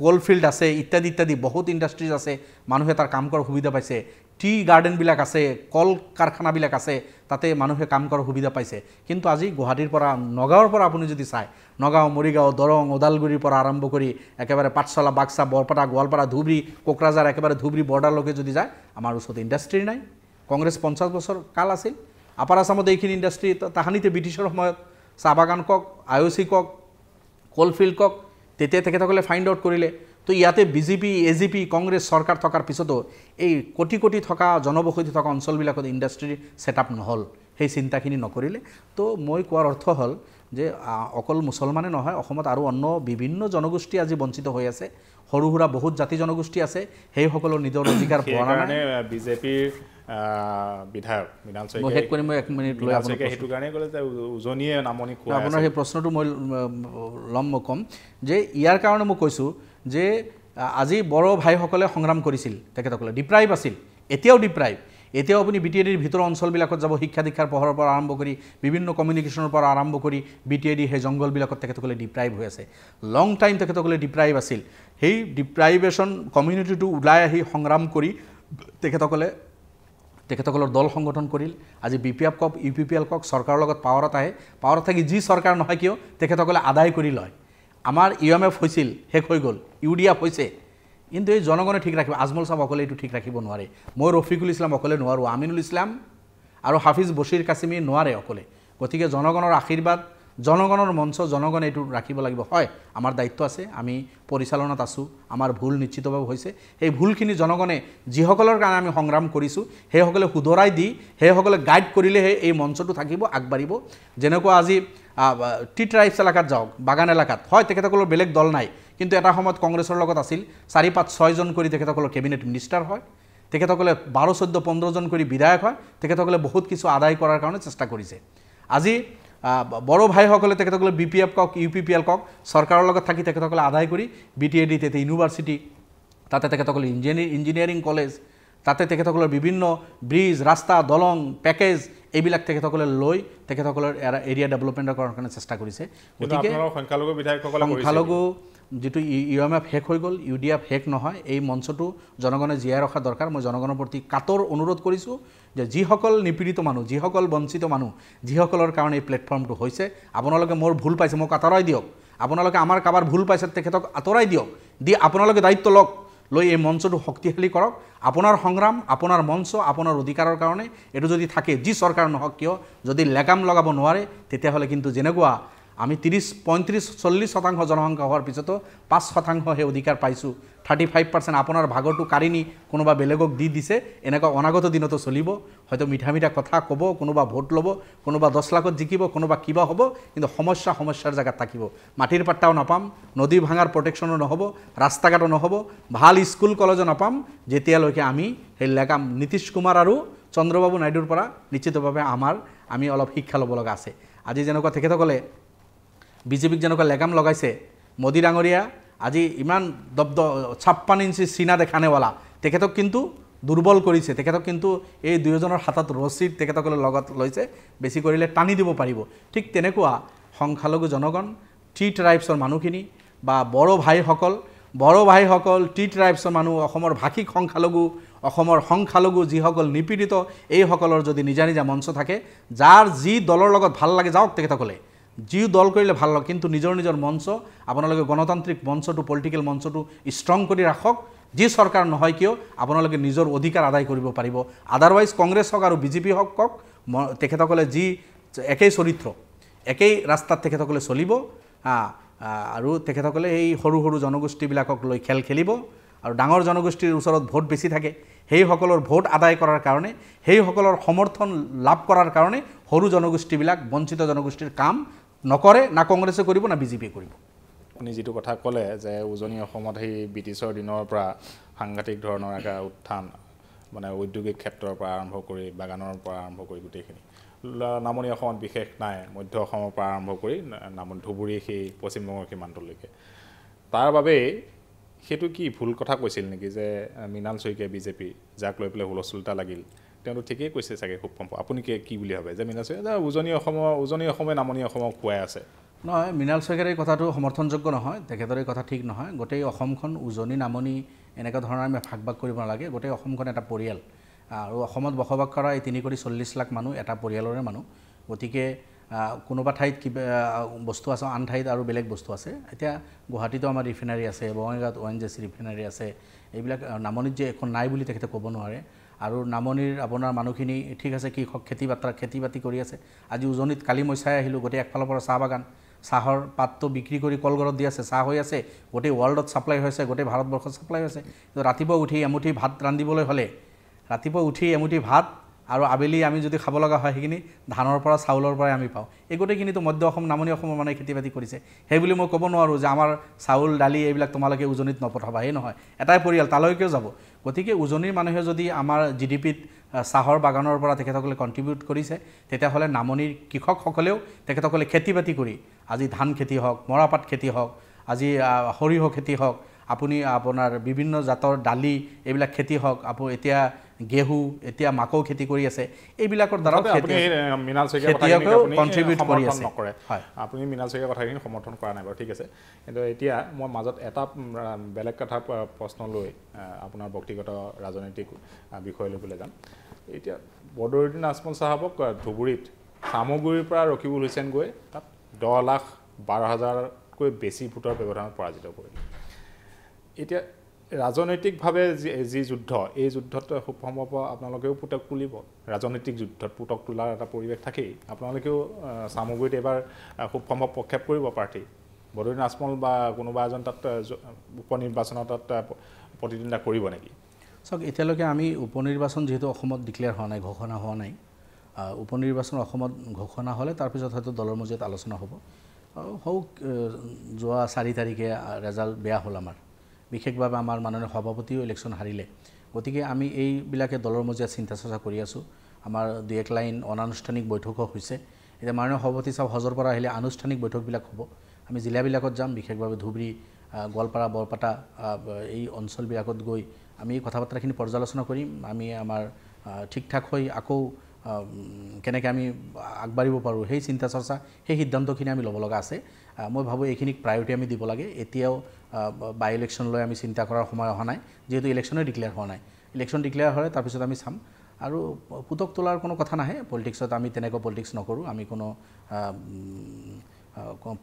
কল ফিল্ড আছে ইত্যাদি ইত্যাদি বহুত ইণ্ডাষ্ট্ৰিজ আছে মানুহে তাৰ কাম কৰাৰ সুবিধা পাইছে টি গাৰ্ডেনবিলাক আছে কল কাৰখানাবিলাক আছে তাতে মানুহে কাম কৰাৰ সুবিধা পাইছে কিন্তু আজি গুৱাহাটীৰ পৰা নগাঁৱৰ পৰা আপুনি যদি চায় নগাঁও মৰিগাঁও দৰং ওদালগুৰিৰ পৰা আৰম্ভ কৰি একেবাৰে পাঠশালা বাক্সা বৰপেটা গোৱালপাৰা ধুবুৰী কোকৰাঝাৰ একেবাৰে ধুবুৰী বৰ্ডাৰলৈকে যদি যায় আমাৰ ওচৰত ইণ্ডাষ্ট্ৰি নাই কংগ্ৰেছ পঞ্চাছ বছৰ কাল আছিল আপাৰ আছামত এইখিনি ইণ্ডাষ্ট্ৰি তাহানিতে ব্ৰিটিছৰ সময়ত চাহ বাগান কওক আই অ' চি কওক কল ফিল্ড কওক তেতিয়া তেখেতসকলে ফাইণ্ড আউট কৰিলে তো ইয়াতে BJP A G P Congress চৰকাৰ থকাৰ পিছতো এই কোটি কোটি থকা জনবসতি থকা অঞ্চলবিলাকত ইণ্ডাষ্ট্ৰী আপ নহ'ল সেই চিন্তাখিনি নকৰিলে তো মই কোৱাৰ অৰ্থ হ'ল যে অকল মুছলমানে নহয় অসমত আৰু অন্য বিভিন্ন জনগোষ্ঠী আজি বঞ্চিত হৈ আছে সৰু সুৰা বহুত জাতি জনগোষ্ঠী আছে সেইসকলৰ নিজৰ অধিকাৰ পোৱা নাই বিজেপিৰ বিধায়ক মৃণাল শইকীয়া সেই প্ৰশ্নটো মই ল'ম মই ক'ম যে ইয়াৰ কাৰণে মই কৈছোঁ যে আজি বড়ো ভাইসকলে সংগ্ৰাম কৰিছিল তেখেতসকলে ডিপ্ৰাইভ আছিল এতিয়াও ডিপ্ৰাইভ এতিয়াও আপুনি বি টি এডিৰ ভিতৰৰ অঞ্চলবিলাকত যাব শিক্ষা দীক্ষাৰ পোহৰৰ পৰা আৰম্ভ কৰি বিভিন্ন কমিউনিকেশ্যনৰ পৰা আৰম্ভ কৰি বি টি এডিৰ সেই জংগলবিলাকত তেখেতসকলে ডিপ্ৰাইভ হৈ আছে লং টাইম তেখেতসকলে ডিপ্ৰাইভ আছিল সেই ডিপ্ৰাইভেশ্যন কমিউনিটিটো ওলাই আহি সংগ্ৰাম কৰি তেখেতসকলে তেখেতসকলৰ দল সংগঠন কৰিল আজি বি পি এফ কওক ইউ পি পি এল কওক চৰকাৰৰ লগত পাৱাৰত আহে পাৱাৰত থাকি যি চৰকাৰ নহয় কিয় তেখেতসকলে আদায় কৰি লয় আমাৰ ইউ এম এফ হৈছিল শেষ হৈ গ'ল ইউ ডি এফ হৈছে কিন্তু এই জনগণে ঠিক ৰাখিব আজমল চাহাব অকলে এইটো ঠিক ৰাখিব নোৱাৰে মই ৰফিকুল ইছলাম অকলে নোৱাৰোঁ আমিনুল ইছলাম আৰু হাফিজ বছিৰ কাছিমী নোৱাৰে অকলে গতিকে জনগণৰ আশীৰ্বাদ জনগণৰ মঞ্চ জনগণে এইটো ৰাখিব লাগিব হয় আমাৰ দায়িত্ব আছে আমি পৰিচালনাত আছোঁ আমাৰ ভুল নিশ্চিতভাৱে হৈছে সেই ভুলখিনি জনগণে যিসকলৰ কাৰণে আমি সংগ্ৰাম কৰিছোঁ সেইসকলে শুধৰাই দি সেইসকলে গাইড কৰিলেহে এই মঞ্চটো থাকিব আগবাঢ়িব যেনেকুৱা আজি টি ট্ৰাইবছ এলেকাত যাওক বাগান এলেকাত হয় তেখেতসকলৰ বেলেগ দল নাই কিন্তু এটা সময়ত কংগ্ৰেছৰ লগত আছিল চাৰি পাঁচ ছয়জন কৰি তেখেতসকলৰ কেবিনেট মিনিষ্টাৰ হয় তেখেতসকলে বাৰ চৈধ্য পোন্ধৰজন কৰি বিধায়ক হয় তেখেতসকলে বহুত কিছু আদায় কৰাৰ কাৰণে চেষ্টা কৰিছে আজি বড় ভাইসকলে তেখেতসকলে বি পি এফ কওক ইউ পি পি এল কওক চৰকাৰৰ লগত থাকি তেখেতসকলে আদায় কৰি বি টি এ ডি তেতিয়া ইউনিভাৰ্চিটি তাতে তেখেতসকলে ইঞ্জিনিয়াৰিং ইঞ্জিনিয়াৰিং কলেজ তাতে তেখেতসকলৰ বিভিন্ন ব্ৰিজ ৰাস্তা দলং পেকেজ এইবিলাক তেখেতসকলে লৈ তেখেতসকলৰ এৰিয়া ডেভেলপমেণ্টৰ কাৰণে চেষ্টা কৰিছে গতিকে সংখ্যালঘু বিধায়কসকলে সংখ্যালঘু যিটো ইউ এম এফ শেষ হৈ গ'ল ইউ ডি এফ শেষ নহয় এই মঞ্চটো জনগণে জীয়াই ৰখা দৰকাৰ মই জনগণৰ প্ৰতি কাটৰ অনুৰোধ কৰিছোঁ যে যিসকল নিপীড়িত মানুহ যিসকল বঞ্চিত মানুহ যিসকলৰ কাৰণে এই প্লেটফৰ্মটো হৈছে আপোনালোকে মোৰ ভুল পাইছে মোক আঁতৰাই দিয়ক আপোনালোকে আমাৰ কাৰোবাৰ ভুল পাইছে তেখেতক আঁতৰাই দিয়ক দি আপোনালোকে দায়িত্ব লওক লৈ এই মঞ্চটো শক্তিশালী কৰক আপোনাৰ সংগ্ৰাম আপোনাৰ মঞ্চ আপোনাৰ অধিকাৰৰ কাৰণে এইটো যদি থাকে যি চৰকাৰ নহওক কিয় যদি লেগাম লগাব নোৱাৰে তেতিয়াহ'লে কিন্তু যেনেকুৱা আমি ত্ৰিছ পঁয়ত্ৰিছ চল্লিছ শতাংশ জনসংখ্যা হোৱাৰ পিছতো পাঁচ শতাংশ সেই অধিকাৰ পাইছোঁ থাৰ্টি ফাইভ পাৰ্চেণ্ট আপোনাৰ ভাগৰটো কাঢ়িনি কোনোবা বেলেগক দি দিছে এনেকুৱা অনাগত দিনতো চলিব হয়তো মিঠা মিঠা কথা ক'ব কোনোবা ভোট ল'ব কোনোবা দহ লাখত জিকিব কোনোবা কিবা হ'ব কিন্তু সমস্যা সমস্যাৰ জেগাত থাকিব মাটিৰ পাট্টাও নাপাম নদী ভাঙাৰ প্ৰটেকশ্যনো নহ'ব ৰাস্তা ঘাটো নহ'ব ভাল স্কুল কলেজো নাপাম যেতিয়ালৈকে আমি সেই লেগাম নীতিশ কুমাৰ আৰু চন্দ্ৰবাবু নাইডুৰ পৰা নিশ্চিতভাৱে আমাৰ আমি অলপ শিক্ষা ল'ব লগা আছে আজি যেনেকুৱা তেখেতসকলে বিজেপিক যেনেকুৱা লেগাম লগাইছে মোদী ডাঙৰীয়া আজি ইমান দব্দ ছাপ্পান ইঞ্চি চীনা দেখানেৱালা তেখেতক কিন্তু দুৰ্বল কৰিছে তেখেতক কিন্তু এই দুয়োজনৰ হাতত ৰচিদ তেখেতসকলে লগত লৈছে বেছি কৰিলে টানি দিব পাৰিব ঠিক তেনেকুৱা সংখ্যালঘু জনগণ টি ট্ৰাইবছৰ মানুহখিনি বা বড়ো ভাইসকল বড়ো ভাইসকল টি ট্ৰাইবছৰ মানুহ অসমৰ ভাষিক সংখ্যালঘু অসমৰ সংখ্যালঘু যিসকল নিপীড়িত এইসকলৰ যদি নিজা নিজা মঞ্চ থাকে যাৰ যি দলৰ লগত ভাল লাগে যাওক তেখেতসকলে যি দল কৰিলে ভাল হওক কিন্তু নিজৰ নিজৰ মঞ্চ আপোনালোকে গণতান্ত্ৰিক মঞ্চটো পলিটিকেল মঞ্চটো ষ্ট্ৰং কৰি ৰাখক যি চৰকাৰ নহয় কিয় আপোনালোকে নিজৰ অধিকাৰ আদায় কৰিব পাৰিব আদাৰৱাইজ কংগ্ৰেছ হওক আৰু বিজেপি হওক কওক তেখেতসকলে যি একেই চৰিত্ৰ একেই ৰাস্তাত তেখেতসকলে চলিব আৰু তেখেতসকলে এই সৰু সৰু জনগোষ্ঠীবিলাকক লৈ খেল খেলিব আৰু ডাঙৰ জনগোষ্ঠীৰ ওচৰত ভোট বেছি থাকে সেইসকলৰ ভোট আদায় কৰাৰ কাৰণে সেইসকলৰ সমৰ্থন লাভ কৰাৰ কাৰণে সৰু জনগোষ্ঠীবিলাক বঞ্চিত জনগোষ্ঠীৰ কাম নকৰে না কংগ্ৰেছে কৰিব না বিজেপিয়ে কৰিব আপুনি যিটো কথা ক'লে যে উজনি অসমত সেই ব্ৰিটিছৰ দিনৰ পৰা সাংঘাতিক ধৰণৰ এটা উত্থান মানে ঔদ্যোগিক ক্ষেত্ৰৰ পৰা আৰম্ভ কৰি বাগানৰ পৰা আৰম্ভ কৰি গোটেইখিনি নামনি অসমত বিশেষ নাই মধ্য অসমৰ পৰা আৰম্ভ কৰি নামনি ধুবুৰী সেই পশ্চিমবংগৰ সীমান্তলৈকে তাৰ বাবেই সেইটো কি ভুল কথা কৈছিল নেকি যে মৃণাল শইকীয়া বিজেপি যাক লৈ পেলাই হুলস্থুলতা লাগিল তেওঁতো ঠিকেই কৈছে চাগে খুব কম আপুনি কি বুলি ভাবে যে মৃণাল শইকীয়া উজনি অসমৰ উজনি অসমে নামনি অসমক কোৱাই আছে নহয় মৃণাল শইকীয়াৰ এই কথাটো সমৰ্থনযোগ্য নহয় তেখেতৰ এই কথা ঠিক নহয় গোটেই অসমখন উজনি নামনি এনেকুৱা ধৰণৰ আমি ভাগ ভাগ কৰিব নালাগে গোটেই অসমখন এটা পৰিয়াল আৰু অসমত বসবাস কৰা এই তিনি কোটি চল্লিছ লাখ মানুহ এটা পৰিয়ালৰে মানুহ গতিকে কোনোবা ঠাইত কিবা বস্তু আছে আন ঠাইত আৰু বেলেগ বস্তু আছে এতিয়া গুৱাহাটীতো আমাৰ ৰিফাইনেৰী আছে বঙাইগাঁৱত O N G C refinery আছে এইবিলাক নামনিত যে এখন নাই বুলি তেখেতে ক'ব নোৱাৰে আৰু নামনিৰ আপোনাৰ মানুহখিনি ঠিক আছে কৃষক খেতি বাতৰা খেতি বাতি কৰি আছে আজি উজনিত কালি মই চাই আহিলোঁ গোটেই একফালৰ পৰা চাহ বাগান চাহৰ পাতটো বিক্ৰী কৰি কলগড়ত দি আছে চাহ হৈ আছে গোটেই ৱৰ্ল্ডত ছাপ্লাই হৈ আছে গোটেই ভাৰতবৰ্ষত চাপ্লাই হৈ আছে কিন্তু ৰাতিপুৱা উঠি এমুঠি ভাত ৰান্ধিবলৈ হ'লে ৰাতিপুৱা উঠি এমুঠি ভাত আৰু আবেলি আমি যদি খাব লগা হয় সেইখিনি ধানৰ পৰা চাউলৰ পৰাই আমি পাওঁ এই গোটেইখিনিতো মধ্য অসম নামনি অসমৰ মানে খেতি বাতি কৰিছে সেই বুলি মই ক'ব নোৱাৰোঁ যে আমাৰ চাউল দালি এইবিলাক তোমালোকে উজনিত নপঠাবা সেই নহয় এটাই পৰিয়াল তালৈকেও যাব গতিকে উজনিৰ মানুহে যদি আমাৰ জি ডি পিত চাহৰ বাগানৰ পৰা তেখেতসকলে কণ্ট্ৰিবিউট কৰিছে তেতিয়াহ'লে নামনিৰ কৃষকসকলেও তেখেতসকলে খেতি বাতি কৰি আজি ধান খেতি হওক মৰাপাট খেতি হওক আজি সৰিয়হ খেতি হওক আপুনি আপোনাৰ বিভিন্ন জাতৰ দালি এইবিলাক খেতি হওক আপুনি এতিয়া গেহু এতিয়া মাকৌ খেতি কৰি আছে এইবিলাকৰ দ্বাৰাও মৃণাল শইকীয়া নকৰে আপুনি মৃণাল শইকীয়াৰ কথাখিনি সমৰ্থন কৰা নাই বাৰু ঠিক আছে কিন্তু এতিয়া মই মাজত এটা বেলেগ কথা প্ৰশ্ন লৈ আপোনাৰ ব্যক্তিগত ৰাজনৈতিক বিষয় লৈবলৈ যাম এতিয়া বদৰুদ্দিন আজমল চাহাবক ধুবুৰীত চামগুৰিৰ পৰা ৰকিবুল হুছেইন গৈ তাত দহ লাখ বাৰ হাজাৰকৈ বেছি ভোটৰ ব্যৱধানত পৰাজিত কৰিলে এতিয়া ৰাজনৈতিকভাৱে যি যুদ্ধ এই যুদ্ধত সম্ভৱ আপোনালোকেও পুতক তুলিব ৰাজনৈতিক যুদ্ধত পুতক তোলাৰ এটা পৰিৱেশ থাকেই আপোনালোকেও চামগুৰিত এইবাৰ খুব সম্ভৱ প্ৰক্ষেপ কৰিব প্ৰাৰ্থী বদৰী নাজমল বা কোনোবা এজন তাত উপ নিৰ্বাচনত তাত প্ৰতিদ্বন্দ্বিতা কৰিব নেকি চাওক এতিয়ালৈকে আমি উপ নিৰ্বাচন যিহেতু অসমত ডিক্লেয়াৰ হোৱা নাই ঘোষণা হোৱা নাই উপ নিৰ্বাচন অসমত ঘোষণা হ'লে তাৰপিছত হয়তো দলৰ মজিয়াত আলোচনা হ'ব আৰু হওক যোৱা চাৰি তাৰিখে ৰেজাল্ট বেয়া হ'ল আমাৰ বিশেষভাৱে আমাৰ মাননীয় সভাপতিও ইলেকশ্যন হাৰিলে গতিকে আমি এইবিলাকে দলৰ মজিয়া চিন্তা চৰ্চা কৰি আছোঁ আমাৰ দুই এক লাইন অনানুষ্ঠানিক বৈঠকো হৈছে এতিয়া মাননীয় সভাপতি চাহ হজৰ পৰা আহিলে আনুষ্ঠানিক বৈঠকবিলাক হ'ব আমি জিলাবিলাকত যাম বিশেষভাৱে ধুবুৰী গোৱালপাৰা বৰপেটা এই অঞ্চলবিলাকত গৈ আমি এই কথা বতৰাখিনি পৰ্যালোচনা কৰিম আমি আমাৰ ঠিক ঠাক হৈ আকৌ কেনেকৈ আমি আগবাঢ়িব পাৰোঁ সেই চিন্তা চৰ্চা সেই সিদ্ধান্তখিনি আমি ল'ব লগা আছে মই ভাবোঁ এইখিনিক প্ৰায়ৰিটি আমি দিব লাগে এতিয়াও বা ইলেকশ্যন লৈ আমি চিন্তা কৰাৰ সময় অহা নাই যিহেতু ইলেকশ্যনেই ডিক্লেয়াৰ হোৱা নাই ইলেকশ্যন ডিক্লেয়াৰ হয় তাৰপিছত আমি চাম আৰু পুতক তোলাৰ কোনো কথা নাহে পলিটিক্সত আমি তেনেকুৱা পলিটিক্স নকৰোঁ আমি কোনো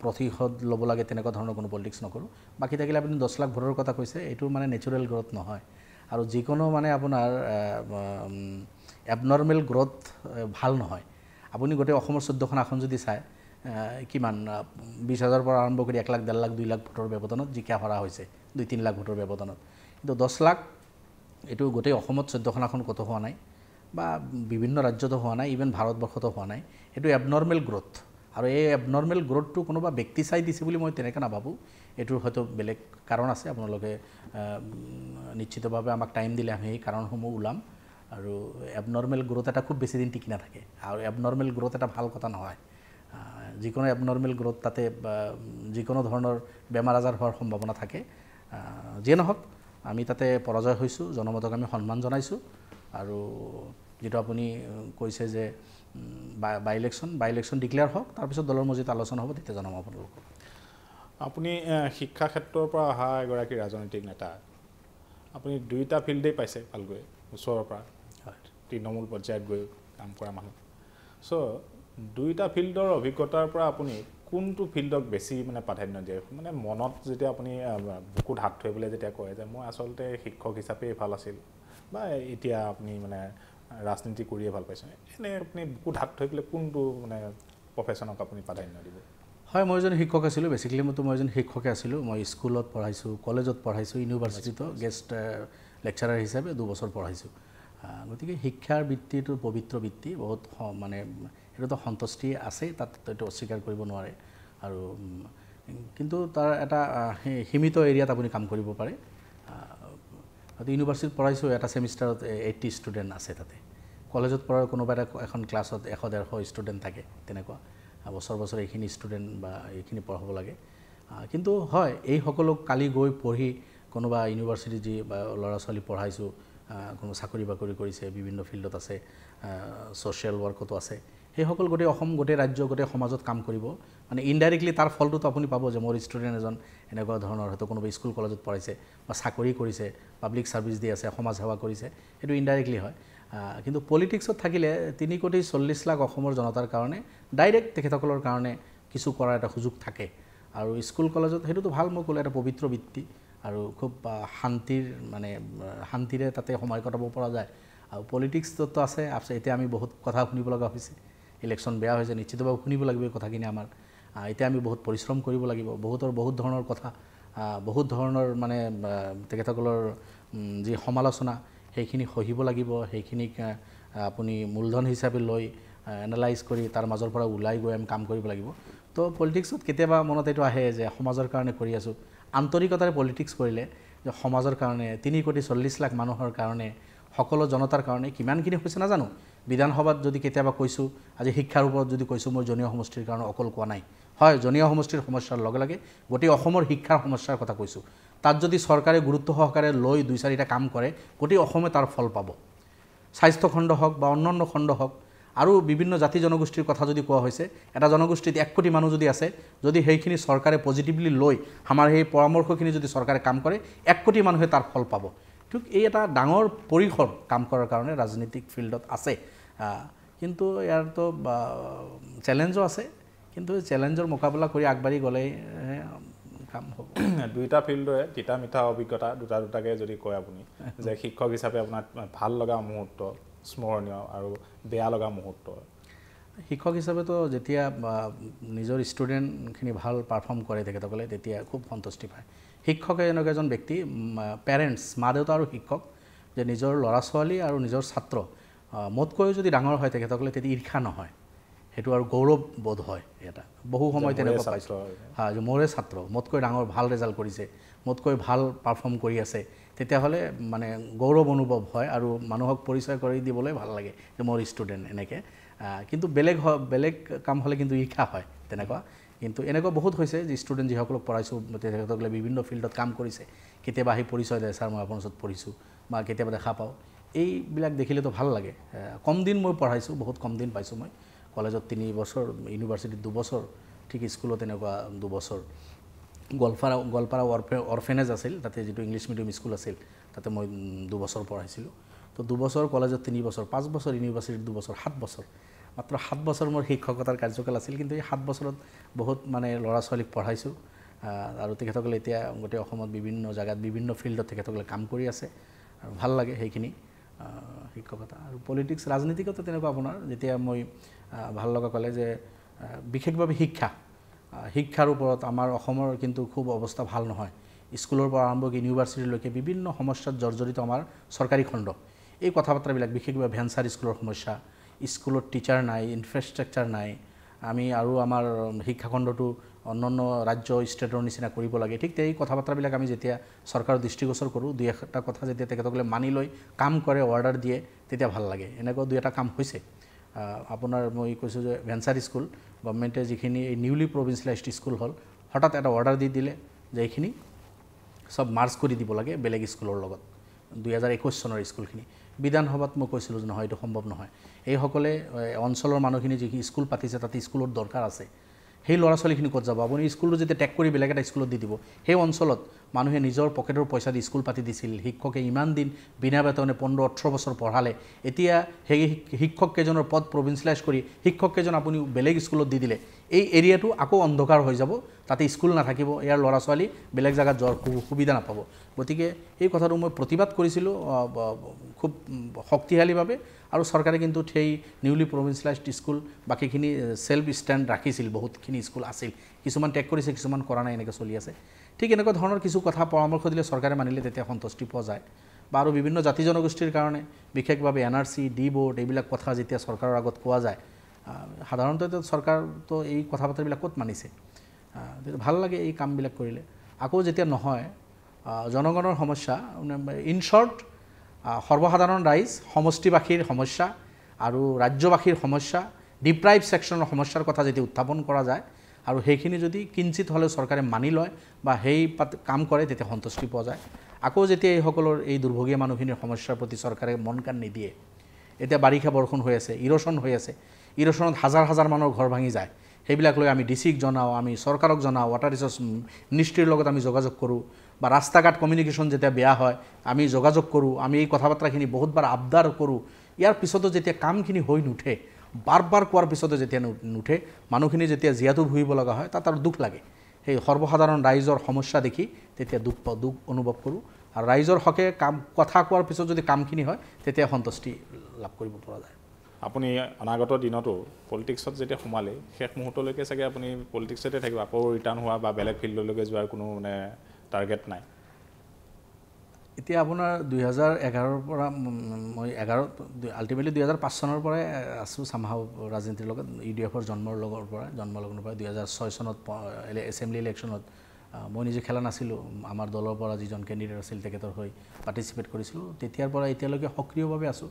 প্ৰতিশোধ ল'ব লাগে তেনেকুৱা ধৰণৰ কোনো পলিটিক্স নকৰোঁ বাকী থাকিলে আপুনি দহ লাখ ভোটৰ কথা কৈছে এইটো মানে নেচাৰেল গ্ৰ'থ নহয় আৰু যিকোনো মানে আপোনাৰ এবনৰ্মেল গ্ৰ'থ ভাল নহয় আপুনি গোটেই অসমৰ চৈধ্যখন আসন যদি চায় কিমান বিশ হাজাৰৰ পৰা আৰম্ভ কৰি এক লাখ ডেৰ লাখ দুই লাখ ভোটৰ ব্যৱধানত জিকা ভৰা হৈছে দুই তিনি লাখ ভোটৰ ব্যৱধানত কিন্তু দহ লাখ এইটো গোটেই অসমত চৈধ্যখন আসন ক'তো হোৱা নাই বা বিভিন্ন ৰাজ্যতো হোৱা নাই ইভেন ভাৰতবৰ্ষতো হোৱা নাই সেইটো এবনৰ্মেল গ্ৰ'থ আৰু এই এবনৰ্মেল গ্ৰ'থটো কোনোবা ব্যক্তি চাই দিছে বুলি মই তেনেকৈ নাভাবোঁ এইটোৰ হয়তো বেলেগ কাৰণ আছে আপোনালোকে নিশ্চিতভাৱে আমাক টাইম দিলে আমি সেই কাৰণসমূহ ওলাম আৰু এবনৰ্মেল গ্ৰ'থ এটা খুব বেছিদিন টিকি নাথাকে আৰু এবনৰ্মেল গ্ৰ'থ এটা ভাল কথা নহয় যিকোনো এবনৰ্মেল গ্ৰোথ তাতে যিকোনো ধৰণৰ বেমাৰ আজাৰ হোৱাৰ সম্ভাৱনা থাকে যিয়ে নহওক আমি তাতে পৰাজয় হৈছোঁ জনমতক আমি সন্মান জনাইছোঁ আৰু যিটো আপুনি কৈছে যে by election by election declare হওক তাৰপিছত দলৰ মজিত আলোচনা হ'ব তেতিয়া জনাম আপোনালোকক আপুনি শিক্ষা ক্ষেত্ৰৰ পৰা অহা এগৰাকী ৰাজনৈতিক নেতা আপুনি দুয়োটা ফিল্ডেই পাইছে ভালকৈ ওচৰৰ পৰা তৃণমূল পৰ্যায়ত গৈ কাম কৰা মানুহ চ' দুইটা ফিল্ডৰ অভিজ্ঞতাৰ পৰা আপুনি কোনটো ফিল্ডক বেছি মানে প্ৰাধান্য দিয়ে মানে মনত যেতিয়া আপুনি বুকুত হাত থৈ পেলাই যেতিয়া কয় যে মই আচলতে শিক্ষক হিচাপে ভাল আছিল বা এতিয়া আপুনি মানে ৰাজনীতি কৰিয়ে ভাল পাইছে এনে আপুনি বুকুত হাত থৈ পেলাই কোনটো মানে প্ৰফেশ্যনক আপুনি প্ৰাধান্য দিব হয় মই এজন শিক্ষক আছিলোঁ বেচিকেলি মইতো মই এজন শিক্ষকে আছিলোঁ মই স্কুলত পঢ়াইছোঁ কলেজত পঢ়াইছোঁ ইউনিভাৰ্চিটিতো গেষ্ট লেকচাৰাৰ হিচাপে দুবছৰ পঢ়াইছোঁ গতিকে শিক্ষাৰ বৃত্তিটো পবিত্ৰ বৃত্তি বহুত মানে সেইটোতো সন্তুষ্টি আছে তাত এইটো অস্বীকাৰ কৰিব নোৱাৰে আৰু কিন্তু তাৰ এটা সীমিত এৰিয়াত আপুনি কাম কৰিব পাৰে ইউনিভাৰ্চিটিত পঢ়াইছোঁ এটা ছেমিষ্টাৰত এইটি ষ্টুডেণ্ট আছে তাতে কলেজত পঢ়াৰ কোনোবা এটা এখন ক্লাছত এশ ডেৰশ ষ্টুডেণ্ট থাকে তেনেকুৱা বছৰ বছৰ এইখিনি ষ্টুডেণ্ট বা এইখিনি পঢ়াব লাগে কিন্তু হয় এই সকলো কালি গৈ পঢ়ি কোনোবা ইউনিভাৰ্চিটি যি ল'ৰা ছোৱালী পঢ়াইছোঁ কোনো চাকৰি বাকৰি কৰিছে বিভিন্ন ফিল্ডত আছে ছ'চিয়েল ৱৰ্কতো আছে সেইসকল গোটেই অসম গোটেই ৰাজ্য গোটেই সমাজত কাম কৰিব মানে ইনডাইৰেক্টলি তাৰ ফলটোতো আপুনি পাব যে মোৰ ষ্টুডেণ্ট এজন এনেকুৱা ধৰণৰ হয়তো কোনোবা স্কুল কলেজত পঢ়াইছে বা চাকৰি কৰিছে পাব্লিক ছাৰ্ভিচ দি আছে সমাজ সেৱা কৰিছে সেইটো ইনডাইৰেক্টলি হয় কিন্তু পলিটিক্সত থাকিলে তিনি কোটি চল্লিছ লাখ অসমৰ জনতাৰ কাৰণে ডাইৰেক্ট তেখেতসকলৰ কাৰণে কিছু কৰাৰ এটা সুযোগ থাকে আৰু স্কুল কলেজত সেইটোতো ভাল মই ক'লোঁ এটা পবিত্ৰ বৃত্তি আৰু খুব শান্তিৰ মানে শান্তিৰে তাতে সময় কটাব পৰা যায় আৰু পলিটিক্সটোতো আছে আছে এতিয়া আমি বহুত কথা শুনিব লগা হৈছে ইলেকশ্যন বেয়া হৈছে নিশ্চিতভাৱে শুনিব লাগিব এই কথাখিনি আমাৰ এতিয়া আমি বহুত পৰিশ্ৰম কৰিব লাগিব বহুতৰ বহুত ধৰণৰ কথা বহুত ধৰণৰ মানে তেখেতসকলৰ যি সমালোচনা সেইখিনি সহিব লাগিব সেইখিনিক আপুনি মূলধন হিচাপে লৈ এনালাইজ কৰি তাৰ মাজৰ পৰা ওলাই গৈ আমি কাম কৰিব লাগিব তো পলিটিক্সত কেতিয়াবা মনত এইটো আহে যে সমাজৰ কাৰণে কৰি আছোঁ আন্তৰিকতাৰে পলিটিক্স কৰিলে যে সমাজৰ কাৰণে তিনি কোটি চল্লিছ লাখ মানুহৰ কাৰণে সকলো জনতাৰ কাৰণে কিমানখিনি হৈছে নাজানো বিধানসভাত যদি কেতিয়াবা কৈছোঁ আজি শিক্ষাৰ ওপৰত যদি কৈছোঁ মই জনীয় সমষ্টিৰ কাৰণে অকল কোৱা নাই হয় জনীয় সমষ্টিৰ সমস্যাৰ লগে লগে গোটেই অসমৰ শিক্ষাৰ সমস্যাৰ কথা কৈছোঁ তাত যদি চৰকাৰে গুৰুত্ব সহকাৰে লৈ দুই চাৰিটা কাম কৰে গোটেই অসমে তাৰ ফল পাব স্বাস্থ্য খণ্ড হওক বা অন্যান্য খণ্ড হওক আৰু বিভিন্ন জাতি জনগোষ্ঠীৰ কথা যদি কোৱা হৈছে এটা জনগোষ্ঠীত এক কোটি মানুহ যদি আছে যদি সেইখিনি চৰকাৰে পজিটিভলি লৈ আমাৰ সেই পৰামৰ্শখিনি যদি চৰকাৰে কাম কৰে এক কোটি মানুহে তাৰ ফল পাব ঠিক এই এটা ডাঙৰ পৰিসৰ কাম কৰাৰ কাৰণে ৰাজনৈতিক ফিল্ডত আছে কিন্তু ইয়াৰতো চেলেঞ্জো আছে কিন্তু চেলেঞ্জৰ মোকাবিলা কৰি আগবাঢ়ি গ'লে কাম হ'ব দুয়োটা ফিল্ডৰে তিতা মিঠা অভিজ্ঞতা দুটা দুটাকে যদি কয় আপুনি যে শিক্ষক হিচাপে আপোনাৰ ভাল লগা মুহূৰ্ত স্মৰণীয় আৰু বেয়া লগা মুহূৰ্ত শিক্ষক হিচাপেতো যেতিয়া নিজৰ ষ্টুডেণ্টখিনি ভাল পাৰফৰ্ম কৰে তেখেতসকলে তেতিয়া খুব সন্তুষ্টি পায় শিক্ষকে এনেকুৱা এজন ব্যক্তি পেৰেণ্টছ মা দেউতা আৰু শিক্ষক যে নিজৰ ল'ৰা ছোৱালী আৰু নিজৰ ছাত্ৰ মোতকৈও যদি ডাঙৰ হয় তেখেতসকলে তেতিয়া ঈৰ্ষা নহয় সেইটো আৰু গৌৰৱ বোধ হয় এটা বহু সময় তেনেকুৱা পাইছিলোঁ যে মোৰে ছাত্ৰ মোতকৈ ডাঙৰ ভাল ৰেজাল্ট কৰিছে মোতকৈ ভাল পাৰফৰ্ম কৰি আছে তেতিয়াহ'লে মানে গৌৰৱ অনুভৱ হয় আৰু মানুহক পৰিচয় কৰি দিবলৈ ভাল লাগে যে মোৰ ষ্টুডেণ্ট এনেকৈ কিন্তু বেলেগ বেলেগ কাম হ'লে কিন্তু ইচ্ছা হয় তেনেকুৱা কিন্তু এনেকুৱা বহুত হৈছে যে ষ্টুডেণ্ট যিসকলক পঢ়াইছোঁ তেখেতসকলে বিভিন্ন ফিল্ডত কাম কৰিছে কেতিয়াবা আহি পৰিচয় দিয়ে ছাৰ মই আপোনাৰ ওচৰত পঢ়িছোঁ বা কেতিয়াবা দেখা পাওঁ এইবিলাক দেখিলেতো ভাল লাগে কম দিন মই পঢ়াইছোঁ বহুত কম দিন পাইছোঁ মই কলেজত তিনি বছৰ ইউনিভাৰ্চিটিত দুবছৰ ঠিক স্কুলত তেনেকুৱা দুবছৰ গোৱালপাৰা গোৱালপাৰা অৰ্ফে অৰ্ফেনেজ আছিল তাতে যিটো ইংলিছ মিডিয়াম স্কুল আছিল তাতে মই দুবছৰ পঢ়াইছিলোঁ তো দুবছৰ কলেজত তিনি বছৰ পাঁচ বছৰ ইউনিভাৰ্চিটিত দুবছৰ সাত বছৰ মাত্ৰ সাত বছৰ মোৰ শিক্ষকতাৰ কাৰ্যকাল আছিল কিন্তু এই সাত বছৰত বহুত মানে ল'ৰা ছোৱালীক পঢ়াইছোঁ আৰু তেখেতসকলে এতিয়া গোটেই অসমত বিভিন্ন জেগাত বিভিন্ন ফিল্ডত তেখেতসকলে কাম কৰি আছে আৰু ভাল লাগে সেইখিনি শিক্ষকতা আৰু পলিটিক্স ৰাজনীতিকতো তেনেকুৱা আপোনাৰ যেতিয়া মই ভাল লগা ক'লে যে বিশেষভাৱে শিক্ষা শিক্ষাৰ ওপৰত আমাৰ অসমৰ কিন্তু খুব অৱস্থা ভাল নহয় স্কুলৰ পৰা আৰম্ভ কৰি ইউনিভাৰ্চিটিলৈকে বিভিন্ন সমস্যাত জৰ্জৰিত আমাৰ চৰকাৰী খণ্ড এই কথা বতৰাবিলাক বিশেষভাৱে ভেঞ্চাৰ স্কুলৰ সমস্যা স্কুলত টিচাৰ নাই ইনফ্ৰাষ্ট্ৰাকচাৰ নাই আমি আৰু আমাৰ শিক্ষাখণ্ডটো অন্য অন্য ৰাজ্য ষ্টেটৰ নিচিনা কৰিব লাগে ঠিক সেই কথা বতৰাবিলাক আমি যেতিয়া চৰকাৰৰ দৃষ্টিগোচৰ কৰোঁ দুই এটা কথা যেতিয়া তেখেতসকলে মানি লৈ কাম কৰে অৰ্ডাৰ দিয়ে তেতিয়া ভাল লাগে এনেকুৱা দুই এটা কাম হৈছে আপোনাৰ মই কৈছোঁ যে ভেঞ্চাৰ স্কুল গভমেণ্টে যিখিনি এই নিউলি প্ৰভিঞ্চিয়েলাইজড স্কুল হ'ল হঠাৎ এটা অৰ্ডাৰ দি দিলে যে এইখিনি চব মাৰ্চ কৰি দিব লাগে বেলেগ স্কুলৰ লগত দুহেজাৰ একৈছ চনৰ স্কুলখিনি বিধানসভাত মই কৈছিলোঁ যে নহয় এইটো সম্ভৱ নহয় এইসকলে অঞ্চলৰ মানুহখিনি যিখিনি স্কুল পাতিছে তাতে স্কুলত দৰকাৰ আছে সেই ল'ৰা ছোৱালীখিনি ক'ত যাব আপুনি স্কুলটো যেতিয়া টেক কৰি বেলেগ এটা স্কুলত দি দিব সেই অঞ্চলত মানুহে নিজৰ পকেটৰ পইচা দি স্কুল পাতি দিছিল শিক্ষকে ইমান দিন বিনা বেতনে পোন্ধৰ ওঠৰ বছৰ পঢ়ালে এতিয়া সেই শিক্ষককেইজনৰ পদ প্ৰভিঞ্চিয়েলাইজ কৰি শিক্ষককেইজন আপুনি বেলেগ স্কুলত দি দিলে এই এৰিয়াটো আকৌ অন্ধকাৰ হৈ যাব তাতে স্কুল নাথাকিব ইয়াৰ ল'ৰা ছোৱালী বেলেগ জেগাত যোৱাৰ সু সুবিধা নাপাব গতিকে এই কথাটো মই প্ৰতিবাদ কৰিছিলোঁ খুব শক্তিশালীভাৱে আৰু চৰকাৰে কিন্তু সেই নিউলি প্ৰভিঞ্চিয়েলাইজড স্কুল বাকীখিনি চেল্ফ ষ্টেণ্ড ৰাখিছিল বহুতখিনি স্কুল আছিল কিছুমান টেক কৰিছে কিছুমান কৰা নাই এনেকৈ চলি আছে ঠিক এনেকুৱা ধৰণৰ কিছু কথা পৰামৰ্শ দিলে চৰকাৰে মানিলে তেতিয়া সন্তুষ্টি পোৱা যায় বা আৰু বিভিন্ন জাতি জনগোষ্ঠীৰ কাৰণে বিশেষভাৱে N R C D board এইবিলাক কথা যেতিয়া চৰকাৰৰ আগত কোৱা যায় সাধাৰণতে চৰকাৰতো এই কথা বতৰাবিলাক ক'ত মানিছে ভাল লাগে এই কামবিলাক কৰিলে আকৌ যেতিয়া নহয় জনগণৰ সমস্যা ইন ইনশ্বৰ্ট সৰ্বসাধাৰণ ৰাইজ সমষ্টিবাসীৰ সমস্যা আৰু ৰাজ্যবাসীৰ সমস্যা ডিপ্ৰাইভ ছেকশ্যনৰ সমস্যাৰ কথা যেতিয়া উত্থাপন কৰা যায় আৰু সেইখিনি যদি কিঞ্চিত হ'লেও চৰকাৰে মানি লয় বা সেই পাত কাম কৰে তেতিয়া সন্তুষ্টি পোৱা যায় আকৌ যেতিয়া এইসকলৰ এই দুৰ্ভগীয়া মানুহখিনিৰ সমস্যাৰ প্ৰতি চৰকাৰে মন কাণ নিদিয়ে এতিয়া বাৰিষা বৰষুণ হৈ আছে ইৰচন হৈ আছে ইৰোচনত হাজাৰ হাজাৰ মানুহৰ ঘৰ ভাঙি যায় সেইবিলাক লৈ আমি ডি চিক জনাওঁ আমি চৰকাৰক জনাওঁ ৱাটাৰ ৰিচৰ্চ মিনিষ্ট্ৰীৰ লগত আমি যোগাযোগ কৰোঁ বা ৰাস্তা ঘাট কমিউনিকেশ্যন যেতিয়া বেয়া হয় আমি যোগাযোগ কৰোঁ আমি এই কথা বাৰ্তাখিনি বহুতবাৰ আবদাৰ কৰোঁ ইয়াৰ পিছতো যেতিয়া কামখিনি হৈ নুঠে বাৰ বাৰ কোৱাৰ পিছতো যেতিয়া নুঠে মানুহখিনি যেতিয়া জীয়াতো ভুগিব লগা হয় তাত আৰু দুখ লাগে সেই সৰ্বসাধাৰণ ৰাইজৰ সমস্যা দেখি তেতিয়া দুখ দুখ অনুভৱ কৰোঁ আৰু ৰাইজৰ হকে কাম কথা কোৱাৰ পিছত যদি কামখিনি হয় তেতিয়া সন্তুষ্টি লাভ কৰিব পৰা যায় আপুনি অনাগত দিনতো পলিটিক্সত যেতিয়া সোমালে শেষ মুহূৰ্তলৈকে চাগে আপুনি পলিটিক্সতে থাকিব আকৌ ৰিটাৰ্ণ হোৱা বা বেলেগ ফিল্ডলৈকে যোৱাৰ কোনো মানে টাৰ্গেট নাই এতিয়া আপোনাৰ দুহেজাৰ এঘাৰৰ পৰা মই এঘাৰ আল্টিমেটলি দুহেজাৰ পাঁচ চনৰ পৰাই আছোঁ চামহাও ৰাজনীতিৰ লগত ইউ ডি এফৰ জন্মৰ লগৰ পৰা জন্মলগ্নৰ পৰা দুহেজাৰ ছয় চনত এছেম্বলি ইলেকশ্যনত মই নিজে খেলা নাছিলোঁ আমাৰ দলৰ পৰা যিজন কেণ্ডিডেট আছিল তেখেতৰ হৈ পাৰ্টিচিপেট কৰিছিলোঁ তেতিয়াৰ পৰা এতিয়ালৈকে সক্ৰিয়ভাৱে আছোঁ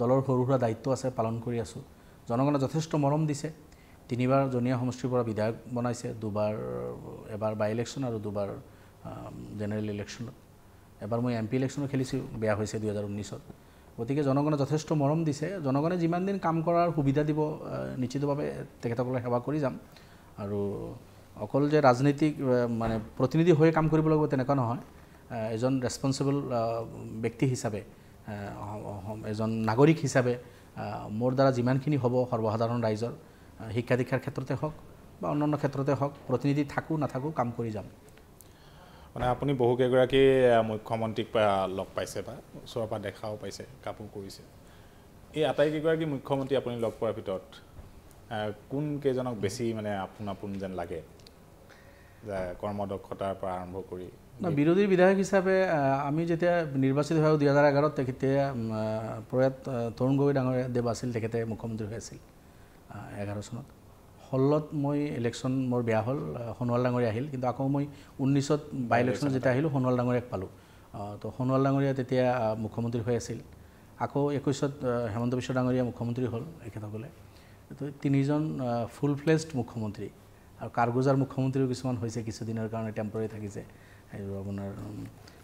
দলৰ সৰু সুৰা দায়িত্ব আছে পালন কৰি আছোঁ জনগণে যথেষ্ট মৰম দিছে তিনিবাৰ জনীয়া সমষ্টিৰ পৰা বিধায়ক বনাইছে দুবাৰ এবাৰ বাই ইলেকশ্যন আৰু দুবাৰ জেনেৰেল ইলেকশ্যনত এবাৰ মই এম পি ইলেকশ্যনো খেলিছোঁ বেয়া হৈছে দুহেজাৰ ঊনৈছত গতিকে জনগণে যথেষ্ট মৰম দিছে জনগণে যিমান দিন কাম কৰাৰ সুবিধা দিব নিশ্চিতভাৱে তেখেতসকলে সেৱা কৰি যাম আৰু অকল যে ৰাজনৈতিক মানে প্ৰতিনিধি হৈ কাম কৰিব লাগিব তেনেকুৱা নহয় এজন ৰেছপনচিবল ব্যক্তি হিচাপে এজন নাগৰিক হিচাপে মোৰ দ্বাৰা যিমানখিনি হ'ব সৰ্বসাধাৰণ ৰাইজৰ শিক্ষা দীক্ষাৰ ক্ষেত্ৰতে হওক বা অন্যান্য ক্ষেত্ৰতে হওক প্ৰতিনিধি থাকোঁ নাথাকোঁ কাম কৰি যাম মানে আপুনি বহুকেইগৰাকী মুখ্যমন্ত্ৰীক লগ পাইছে বা ওচৰৰ পৰা দেখাও পাইছে কাপোৰ কৰিছে এই আটাইকেইগৰাকী মুখ্যমন্ত্ৰী আপুনি লগ পোৱাৰ ভিতৰত কোনকেইজনক বেছি মানে আপোন আপোন যেন লাগে কৰ্মদক্ষতাৰ পৰা আৰম্ভ কৰি বিৰোধী বিধায়ক হিচাপে আমি যেতিয়া নিৰ্বাচিত হোৱা দুহেজাৰ এঘাৰত তেখেতে প্ৰয়াত তৰুণ গগৈ ডাঙৰীয়া দেৱ আছিল তেখেতে মুখ্যমন্ত্ৰী হৈ আছিল এঘাৰ চনত ষোল্লত মই ইলেকশ্যন মোৰ বেয়া হ'ল সোণোৱাল ডাঙৰীয়া আহিল কিন্তু আকৌ মই ঊনৈছত বাই ইলেকশ্যন যেতিয়া আহিলোঁ সোণোৱাল ডাঙৰীয়াক পালোঁ তো সোণোৱাল ডাঙৰীয়া তেতিয়া মুখ্যমন্ত্ৰী হৈ আছিল আকৌ একৈছত হেমন্ত বিশ্ব ডাঙৰীয়া মুখ্যমন্ত্ৰী হ'ল এখেতসকলে তিনিজন ফুল ফ্লেজড মুখ্যমন্ত্ৰী আৰু কাৰগোজাৰ মুখ্যমন্ত্ৰীও কিছুমান হৈছে কিছুদিনৰ কাৰণে টেম্পৰেৰী থাকি যে আৰু আপোনাৰ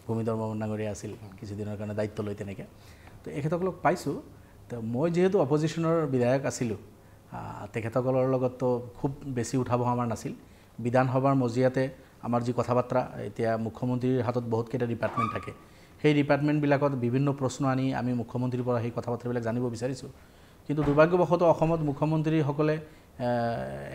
ভূমিধৰ মহন ডাঙৰীয়া আছিল কিছুদিনৰ কাৰণে দায়িত্ব লৈ তেনেকৈ তো এখেতসকলক পাইছোঁ তো মই যিহেতু অপজিশ্যনৰ বিধায়ক আছিলোঁ তেখেতসকলৰ লগততো খুব বেছি উঠা বহা আমাৰ নাছিল বিধানসভাৰ মজিয়াতে আমাৰ যি কথা বাৰ্তা এতিয়া মুখ্যমন্ত্ৰীৰ হাতত বহুতকেইটা ডিপাৰ্টমেণ্ট থাকে সেই ডিপাৰ্টমেণ্টবিলাকত বিভিন্ন প্ৰশ্ন আনি আমি মুখ্যমন্ত্ৰীৰ পৰা সেই কথা বাৰ্তাবিলাক জানিব বিচাৰিছোঁ কিন্তু দুৰ্ভাগ্যবশতঃ অসমত মুখ্যমন্ত্ৰীসকলে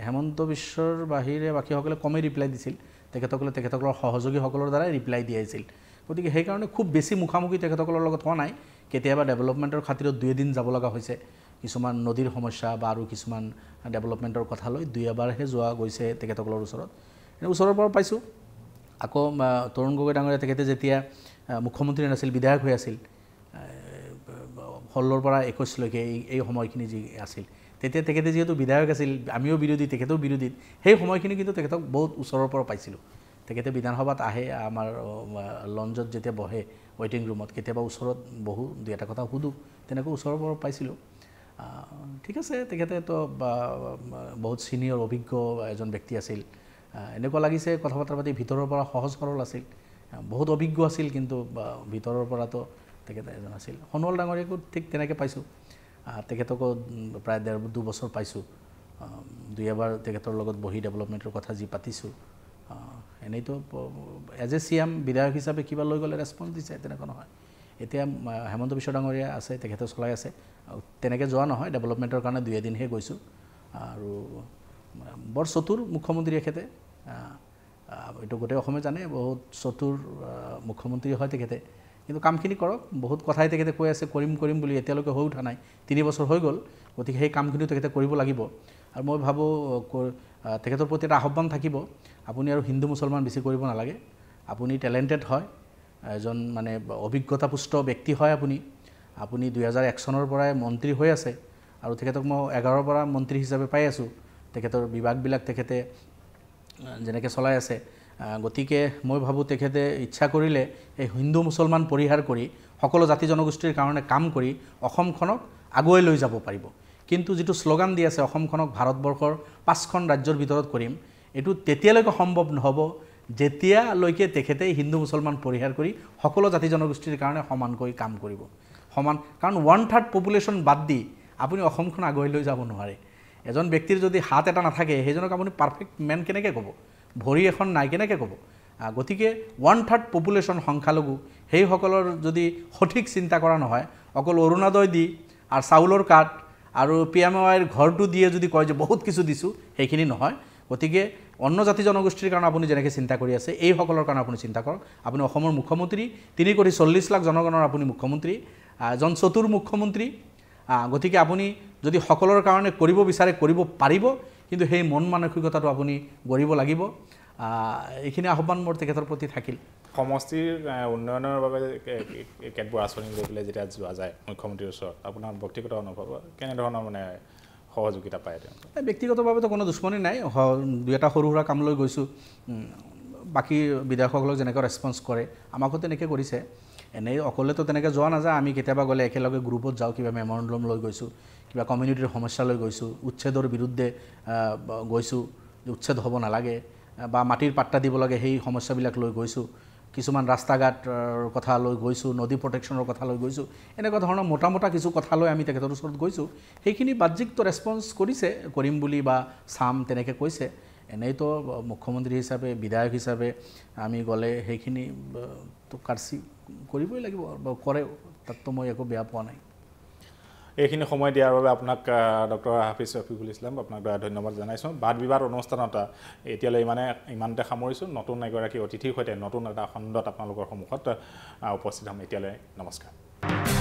হেমন্ত বিশ্বৰ বাহিৰে বাকীসকলে কমেই ৰিপ্লাই দিছিল তেখেতসকলে তেখেতসকলৰ সহযোগীসকলৰ দ্বাৰাই ৰিপ্লাই দিয়াইছিল গতিকে সেইকাৰণে খুব বেছি মুখামুখি তেখেতসকলৰ লগত হোৱা নাই কেতিয়াবা ডেভেলপমেণ্টৰ খাতিৰত দুই এদিন যাব লগা হৈছে কিছুমান নদীৰ সমস্যা বা আৰু কিছুমান ডেভেলপমেণ্টৰ কথা লৈ দুই এবাৰহে যোৱা গৈছে তেখেতসকলৰ ওচৰত ওচৰৰ পৰাও পাইছোঁ আকৌ তৰুণ গগৈ ডাঙৰীয়া তেখেতে যেতিয়া মুখ্যমন্ত্ৰী নাছিল বিধায়ক হৈ আছিল ষোল্লৰ পৰা একৈছলৈকে এই এই সময়খিনি যি আছিল তেতিয়া তেখেতে যিহেতু বিধায়ক আছিল আমিও বিৰোধী তেখেতেও বিৰোধী সেই সময়খিনি কিন্তু তেখেতক বহুত ওচৰৰ পৰা পাইছিলোঁ তেখেতে বিধানসভাত আহে আমাৰ লঞ্চত যেতিয়া বহে ৱেইটিং ৰুমত কেতিয়াবা ওচৰত বহু দুই এটা কথা সোধোঁ তেনেকৈ ওচৰৰ পৰা পাইছিলোঁ ঠিক আছে তেখেতেতো বহুত চিনিয়ৰ অভিজ্ঞ এজন ব্যক্তি আছিল এনেকুৱা লাগিছে কথা বতৰা পাতি ভিতৰৰ পৰা সহজ সৰল আছিল বহুত অভিজ্ঞ আছিল কিন্তু ভিতৰৰ পৰাতো তেখেতে এজন আছিল সোণোৱাল ডাঙৰীয়াকো ঠিক তেনেকৈ পাইছোঁ তেখেতকো প্ৰায় ডেৰ দুবছৰ পাইছোঁ দুই এবাৰ তেখেতৰ লগত বহি ডেভেলপমেণ্টৰ কথা যি পাতিছোঁ এনেইতো এজ এ চি এম বিধায়ক হিচাপে কিবা লৈ গ'লে ৰেচপন্স দিছে তেনেকুৱা নহয় এতিয়া হেমন্ত বিশ্ব ডাঙৰীয়া আছে তেখেতে চলাই আছে তেনেকৈ যোৱা নহয় ডেভেলপমেণ্টৰ কাৰণে দুই এদিনহে গৈছোঁ আৰু বৰ চতুৰ মুখ্যমন্ত্ৰী এখেতে এইটো গোটেই অসমে জানে বহুত চতুৰ মুখ্যমন্ত্ৰী হয় তেখেতে কিন্তু কামখিনি কৰক বহুত কথাই তেখেতে কৈ আছে কৰিম কৰিম বুলি এতিয়ালৈকে হৈ উঠা নাই তিনি বছৰ হৈ গ'ল গতিকে সেই কামখিনিও তেখেতে কৰিব লাগিব আৰু মই ভাবোঁ তেখেতৰ প্ৰতি এটা আহ্বান থাকিব আপুনি আৰু হিন্দু মুছলমান বেছি কৰিব নালাগে আপুনি টেলেণ্টেড হয় এজন মানে অভিজ্ঞতাপুষ্ট ব্যক্তি হয় আপুনি আপুনি দুহেজাৰ এক চনৰ পৰাই মন্ত্ৰী হৈ আছে আৰু তেখেতক মই এঘাৰৰ পৰা মন্ত্ৰী হিচাপে পাই আছোঁ তেখেতৰ বিভাগবিলাক তেখেতে যেনেকৈ চলাই আছে গতিকে মই ভাবোঁ তেখেতে ইচ্ছা কৰিলে এই হিন্দু মুছলমান পৰিহাৰ কৰি সকলো জাতি জনগোষ্ঠীৰ কাৰণে কাম কৰি অসমখনক আগুৱাই লৈ যাব পাৰিব কিন্তু যিটো শ্লোগান দি আছে অসমখনক ভাৰতবৰ্ষৰ পাঁচখন ৰাজ্যৰ ভিতৰত কৰিম এইটো তেতিয়ালৈকে সম্ভৱ নহ'ব যেতিয়ালৈকে তেখেতে হিন্দু মুছলমান পৰিহাৰ কৰি সকলো জাতি জনগোষ্ঠীৰ কাৰণে সমানকৈ কাম কৰিব সমান কাৰণ ওৱান থাৰ্ড পপুলেশ্যন বাদ দি আপুনি অসমখন আগুৱাই লৈ যাব নোৱাৰে এজন ব্যক্তিৰ যদি হাত এটা নাথাকে সেইজনক আপুনি পাৰফেক্ট মেন কেনেকৈ ক'ব ভৰি এখন নাই কেনেকৈ ক'ব গতিকে ওৱান থাৰ্ড পপুলেশ্যন সংখ্যালঘু সেইসকলৰ যদি সঠিক চিন্তা কৰা নহয় অকল অৰুণোদয় দি আৰু চাউলৰ কাঠ আৰু পি এম ৱাইৰ ঘৰটো দিয়ে যদি কয় যে বহুত কিছু দিছোঁ সেইখিনি নহয় গতিকে অন্য জাতি জনগোষ্ঠীৰ কাৰণে আপুনি যেনেকৈ চিন্তা কৰি আছে এইসকলৰ কাৰণে আপুনি চিন্তা কৰক আপুনি অসমৰ মুখ্যমন্ত্ৰী তিনি কোটি চল্লিছ লাখ জনগণৰ আপুনি মুখ্যমন্ত্ৰী এজন চতুৰ মুখ্যমন্ত্ৰী গতিকে আপুনি যদি সকলোৰ কাৰণে কৰিব বিচাৰে কৰিব পাৰিব কিন্তু সেই মন মানসিকতাটো আপুনি গঢ়িব লাগিব এইখিনি আহ্বান মোৰ তেখেতৰ প্ৰতি থাকিল সমষ্টিৰ উন্নয়নৰ বাবে কেতবোৰ আঁচনি লৈ পেলাই যেতিয়া যোৱা যায় মুখ্যমন্ত্ৰীৰ ওচৰত আপোনাৰ ব্যক্তিগত অনুভৱ কেনেধৰণৰ মানে সহযোগিতা পায় তেওঁ ব্যক্তিগতভাৱেতো কোনো দুশ্মনী নাই দুই এটা সৰু সুৰা কাম লৈ গৈছোঁ বাকী বিধায়কসকলক যেনেকৈ ৰেচপন্স কৰে আমাকো তেনেকৈ কৰিছে এনেই অকলেতো তেনেকৈ যোৱা নাযায় আমি কেতিয়াবা গ'লে একেলগে গ্ৰুপত যাওঁ কিবা মেম'ৰেণ্ডম লৈ গৈছোঁ কিবা কমিউনিটিৰ সমস্যালৈ গৈছোঁ উচ্ছেদৰ বিৰুদ্ধে গৈছোঁ উচ্ছেদ হ'ব নালাগে বা মাটিৰ পাত্তা দিব লাগে সেই সমস্যাবিলাক লৈ গৈছোঁ কিছুমান ৰাস্তা ঘাটৰ লৈ গৈছোঁ নদী প্ৰটেকশ্যনৰ কথা লৈ গৈছোঁ এনেকুৱা ধৰণৰ মোটা মোটা কিছু লৈ আমি তেখেতৰ ওচৰত গৈছোঁ সেইখিনি বাহ্যিকটো ৰেছপন্স কৰিছে কৰিম বুলি বা চাম তেনেকৈ কৈছে এনেইতো মুখ্যমন্ত্ৰী হিচাপে বিধায়ক হিচাপে আমি গ'লে সেইখিনি কাৰ্চি কৰিবই লাগিব কৰে তাততো মই একো বেয়া পোৱা নাই এইখিনি সময় দিয়াৰ বাবে আপোনাক ডক্টৰ হাফিজ ৰফিকুল ইছলাম আপোনাক ধন্যবাদ জনাইছোঁ বাদ বিবাদ অনুষ্ঠানত এতিয়ালৈ ইমানে ইমানতে সামৰিছোঁ নতুন এগৰাকী অতিথিৰ সৈতে নতুন এটা খণ্ডত আপোনালোকৰ সন্মুখত উপস্থিত হ'ম এতিয়ালৈ নমস্কাৰ